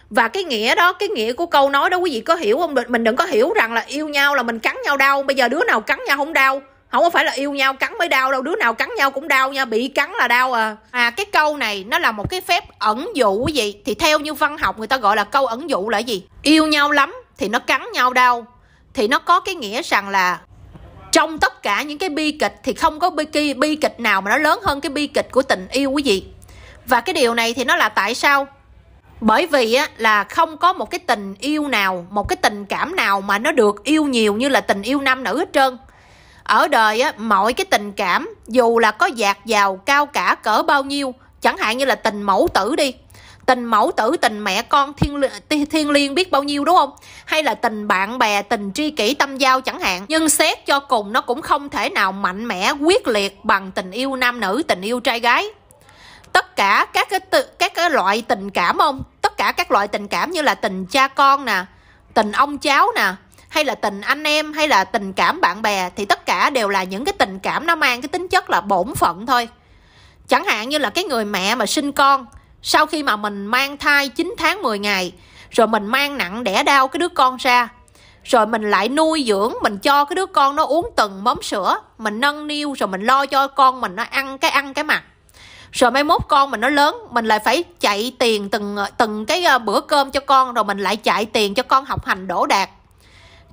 và cái nghĩa đó cái nghĩa của câu nói đó quý vị có hiểu không mình đừng có hiểu rằng là yêu nhau là mình cắn nhau đau bây giờ đứa nào cắn nhau không đau không có phải là yêu nhau cắn mới đau đâu đứa nào cắn nhau cũng đau nha bị cắn là đau à à cái câu này nó là một cái phép ẩn dụ quý vị thì theo như văn học người ta gọi là câu ẩn dụ là gì yêu nhau lắm thì nó cắn nhau đau thì nó có cái nghĩa rằng là trong tất cả những cái bi kịch thì không có bi, bi, bi kịch nào mà nó lớn hơn cái bi kịch của tình yêu quý vị và cái điều này thì nó là tại sao bởi vì á là không có một cái tình yêu nào một cái tình cảm nào mà nó được yêu nhiều như là tình yêu nam nữ hết trơn ở đời á mọi cái tình cảm dù là có dạt giàu cao cả cỡ bao nhiêu chẳng hạn như là tình mẫu tử đi tình mẫu tử tình mẹ con thiên thiên liêng biết bao nhiêu đúng không hay là tình bạn bè tình tri kỷ tâm giao chẳng hạn nhưng xét cho cùng nó cũng không thể nào mạnh mẽ quyết liệt bằng tình yêu nam nữ tình yêu trai gái tất cả các cái tự, các cái loại tình cảm không tất cả các loại tình cảm như là tình cha con nè tình ông cháu nè hay là tình anh em hay là tình cảm bạn bè thì tất cả đều là những cái tình cảm nó mang cái tính chất là bổn phận thôi chẳng hạn như là cái người mẹ mà sinh con sau khi mà mình mang thai 9 tháng 10 ngày rồi mình mang nặng đẻ đau cái đứa con ra rồi mình lại nuôi dưỡng mình cho cái đứa con nó uống từng mớm sữa mình nâng niu rồi mình lo cho con mình nó ăn cái ăn cái mặt rồi mai mốt con mình nó lớn mình lại phải chạy tiền từng từng cái ờ, bữa cơm cho con rồi mình lại chạy tiền cho con học hành đỗ đạt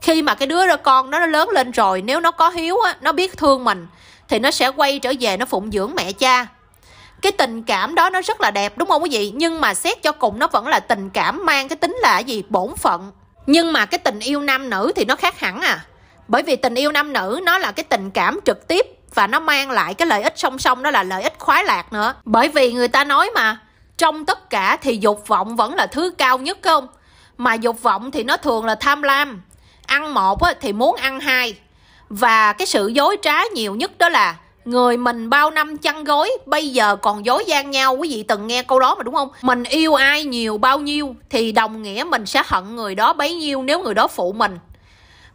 khi mà cái đứa con nó lớn lên rồi nếu nó có hiếu á nó biết thương mình thì nó sẽ quay trở về nó phụng dưỡng mẹ cha cái tình cảm đó nó rất là đẹp đúng không quý vị nhưng mà xét cho cùng nó vẫn là tình cảm mang cái tính là gì bổn phận nhưng mà cái tình yêu nam nữ thì nó khác hẳn à bởi vì tình yêu nam nữ nó là cái tình cảm trực tiếp và nó mang lại cái lợi ích song song đó là lợi ích khoái lạc nữa bởi vì người ta nói mà trong tất cả thì dục vọng vẫn là thứ cao nhất không mà dục vọng thì nó thường là tham lam ăn một thì muốn ăn hai và cái sự dối trá nhiều nhất đó là người mình bao năm chăn gối bây giờ còn dối gian nhau quý vị từng nghe câu đó mà đúng không mình yêu ai nhiều bao nhiêu thì đồng nghĩa mình sẽ hận người đó bấy nhiêu nếu người đó phụ mình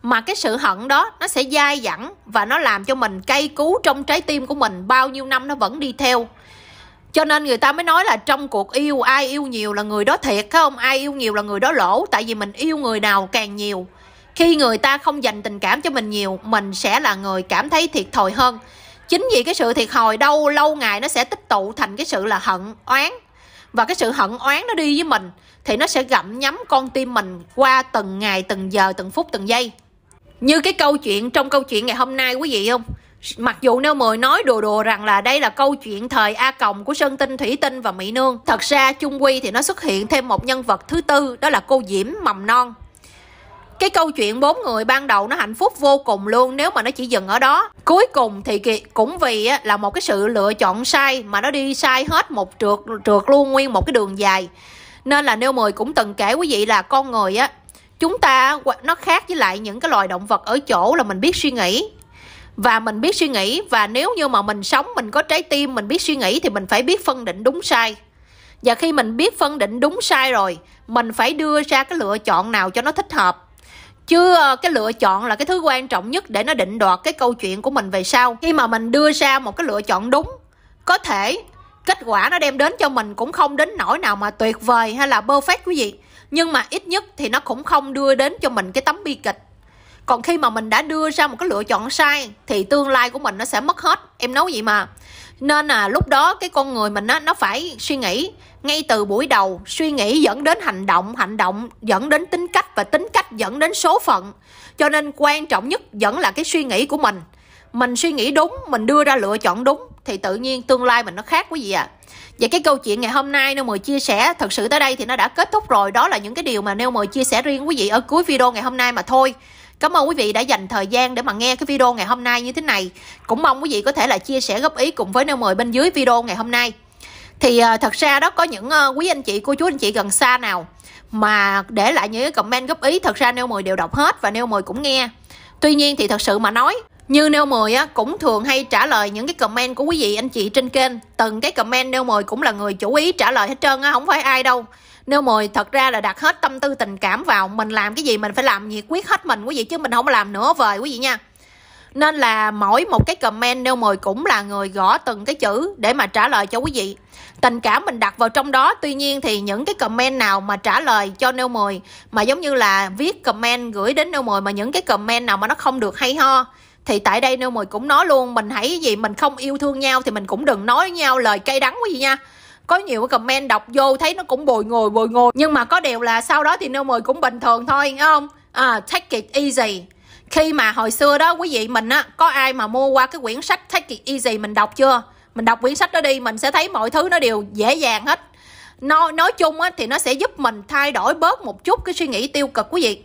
mà cái sự hận đó nó sẽ dai dẳng và nó làm cho mình cay cú trong trái tim của mình bao nhiêu năm nó vẫn đi theo cho nên người ta mới nói là trong cuộc yêu ai yêu nhiều là người đó thiệt phải không ai yêu nhiều là người đó lỗ tại vì mình yêu người nào càng nhiều khi người ta không dành tình cảm cho mình nhiều mình sẽ là người cảm thấy thiệt thòi hơn chính vì cái sự thiệt thòi đâu lâu ngày nó sẽ tích tụ thành cái sự là hận oán và cái sự hận oán nó đi với mình thì nó sẽ gặm nhắm con tim mình qua từng ngày từng giờ từng phút từng giây như cái câu chuyện trong câu chuyện ngày hôm nay quý vị không mặc dù nếu mời nói đùa đùa rằng là đây là câu chuyện thời a còng của sơn tinh thủy tinh và mỹ nương thật ra chung quy thì nó xuất hiện thêm một nhân vật thứ tư đó là cô diễm mầm non cái câu chuyện bốn người ban đầu nó hạnh phúc vô cùng luôn nếu mà nó chỉ dừng ở đó cuối cùng thì cũng vì là một cái sự lựa chọn sai mà nó đi sai hết một trượt trượt luôn nguyên một cái đường dài nên là nêu mười cũng từng kể quý vị là con người á chúng ta nó khác với lại những cái loài động vật ở chỗ là mình biết suy nghĩ và mình biết suy nghĩ và nếu như mà mình sống mình có trái tim mình biết suy nghĩ thì mình phải biết phân định đúng sai và khi mình biết phân định đúng sai rồi mình phải đưa ra cái lựa chọn nào cho nó thích hợp chứ ờ, cái lựa chọn là cái thứ quan trọng nhất để nó định đoạt cái câu chuyện của mình về sau khi mà mình đưa ra một cái lựa chọn đúng có thể kết quả nó đem đến cho mình cũng không đến nỗi nào mà tuyệt vời hay là perfect quý vị nhưng mà ít nhất thì nó cũng không đưa đến cho mình cái tấm bi kịch còn khi mà mình đã đưa ra một cái lựa chọn sai thì tương lai của mình nó sẽ mất hết em nói vậy mà nên là lúc đó cái con người mình á nó phải suy nghĩ ngay từ buổi đầu suy nghĩ dẫn đến hành động hành động dẫn đến tính cách và tính cách dẫn đến số phận cho nên quan trọng nhất vẫn là cái suy nghĩ của mình mình suy nghĩ đúng mình đưa ra lựa chọn đúng thì tự nhiên tương lai mình nó khác quý vị ạ à. Vậy cái câu chuyện ngày hôm nay Nêu mời chia sẻ thật sự tới đây thì nó đã kết thúc rồi. Đó là những cái điều mà Nêu mời chia sẻ riêng quý vị ở cuối video ngày hôm nay mà thôi. Cảm ơn quý vị đã dành thời gian để mà nghe cái video ngày hôm nay như thế này. Cũng mong quý vị có thể là chia sẻ góp ý cùng với Nêu mời bên dưới video ngày hôm nay. Thì à, thật ra đó có những ờ, quý anh chị, cô chú anh chị gần xa nào mà để lại những cái comment góp ý thật ra Nêu mời đều đọc hết và Nêu mời cũng nghe. Tuy nhiên thì thật sự mà nói như nêu Mười á, cũng thường hay trả lời những cái comment của quý vị anh chị trên kênh Từng cái comment nêu Mười cũng là người chủ ý trả lời hết trơn á, không phải ai đâu nêu Mười thật ra là đặt hết tâm tư tình cảm vào Mình làm cái gì mình phải làm nhiệt quyết hết mình quý vị chứ mình không làm nữa vời quý vị nha nên là mỗi một cái comment nêu mời cũng là người gõ từng cái chữ để mà trả lời cho quý vị. Tình cảm mình đặt vào trong đó, tuy nhiên thì những cái comment nào mà trả lời cho nêu mời mà giống như là viết comment gửi đến nêu mời mà những cái comment nào mà nó không được hay ho thì tại đây nêu mười cũng nói luôn mình hãy gì mình không yêu thương nhau thì mình cũng đừng nói với nhau lời cay đắng quý vị nha có nhiều cái comment đọc vô thấy nó cũng bồi ngồi bồi ngồi nhưng mà có điều là sau đó thì nêu mời cũng bình thường thôi nghe không à, take it easy khi mà hồi xưa đó quý vị mình á có ai mà mua qua cái quyển sách take it easy mình đọc chưa mình đọc quyển sách đó đi mình sẽ thấy mọi thứ nó đều dễ dàng hết nói nói chung á thì nó sẽ giúp mình thay đổi bớt một chút cái suy nghĩ tiêu cực quý vị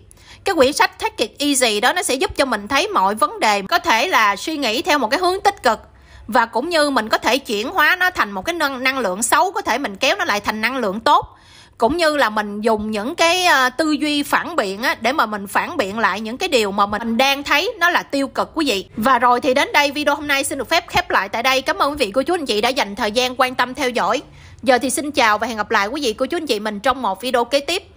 cái quyển sách Take It Easy đó nó sẽ giúp cho mình thấy mọi vấn đề có thể là suy nghĩ theo một cái hướng tích cực và cũng như mình có thể chuyển hóa nó thành một cái năng, năng lượng xấu có thể mình kéo nó lại thành năng lượng tốt cũng như là mình dùng những cái ờ, tư duy phản biện á để mà mình phản biện lại những cái điều mà mình đang thấy nó là tiêu cực quý vị và rồi thì đến đây video hôm nay xin được phép khép lại tại đây cảm ơn quý vị cô chú anh chị đã dành thời gian quan tâm theo dõi giờ thì xin chào và hẹn gặp lại quý vị cô chú anh chị mình trong một video kế tiếp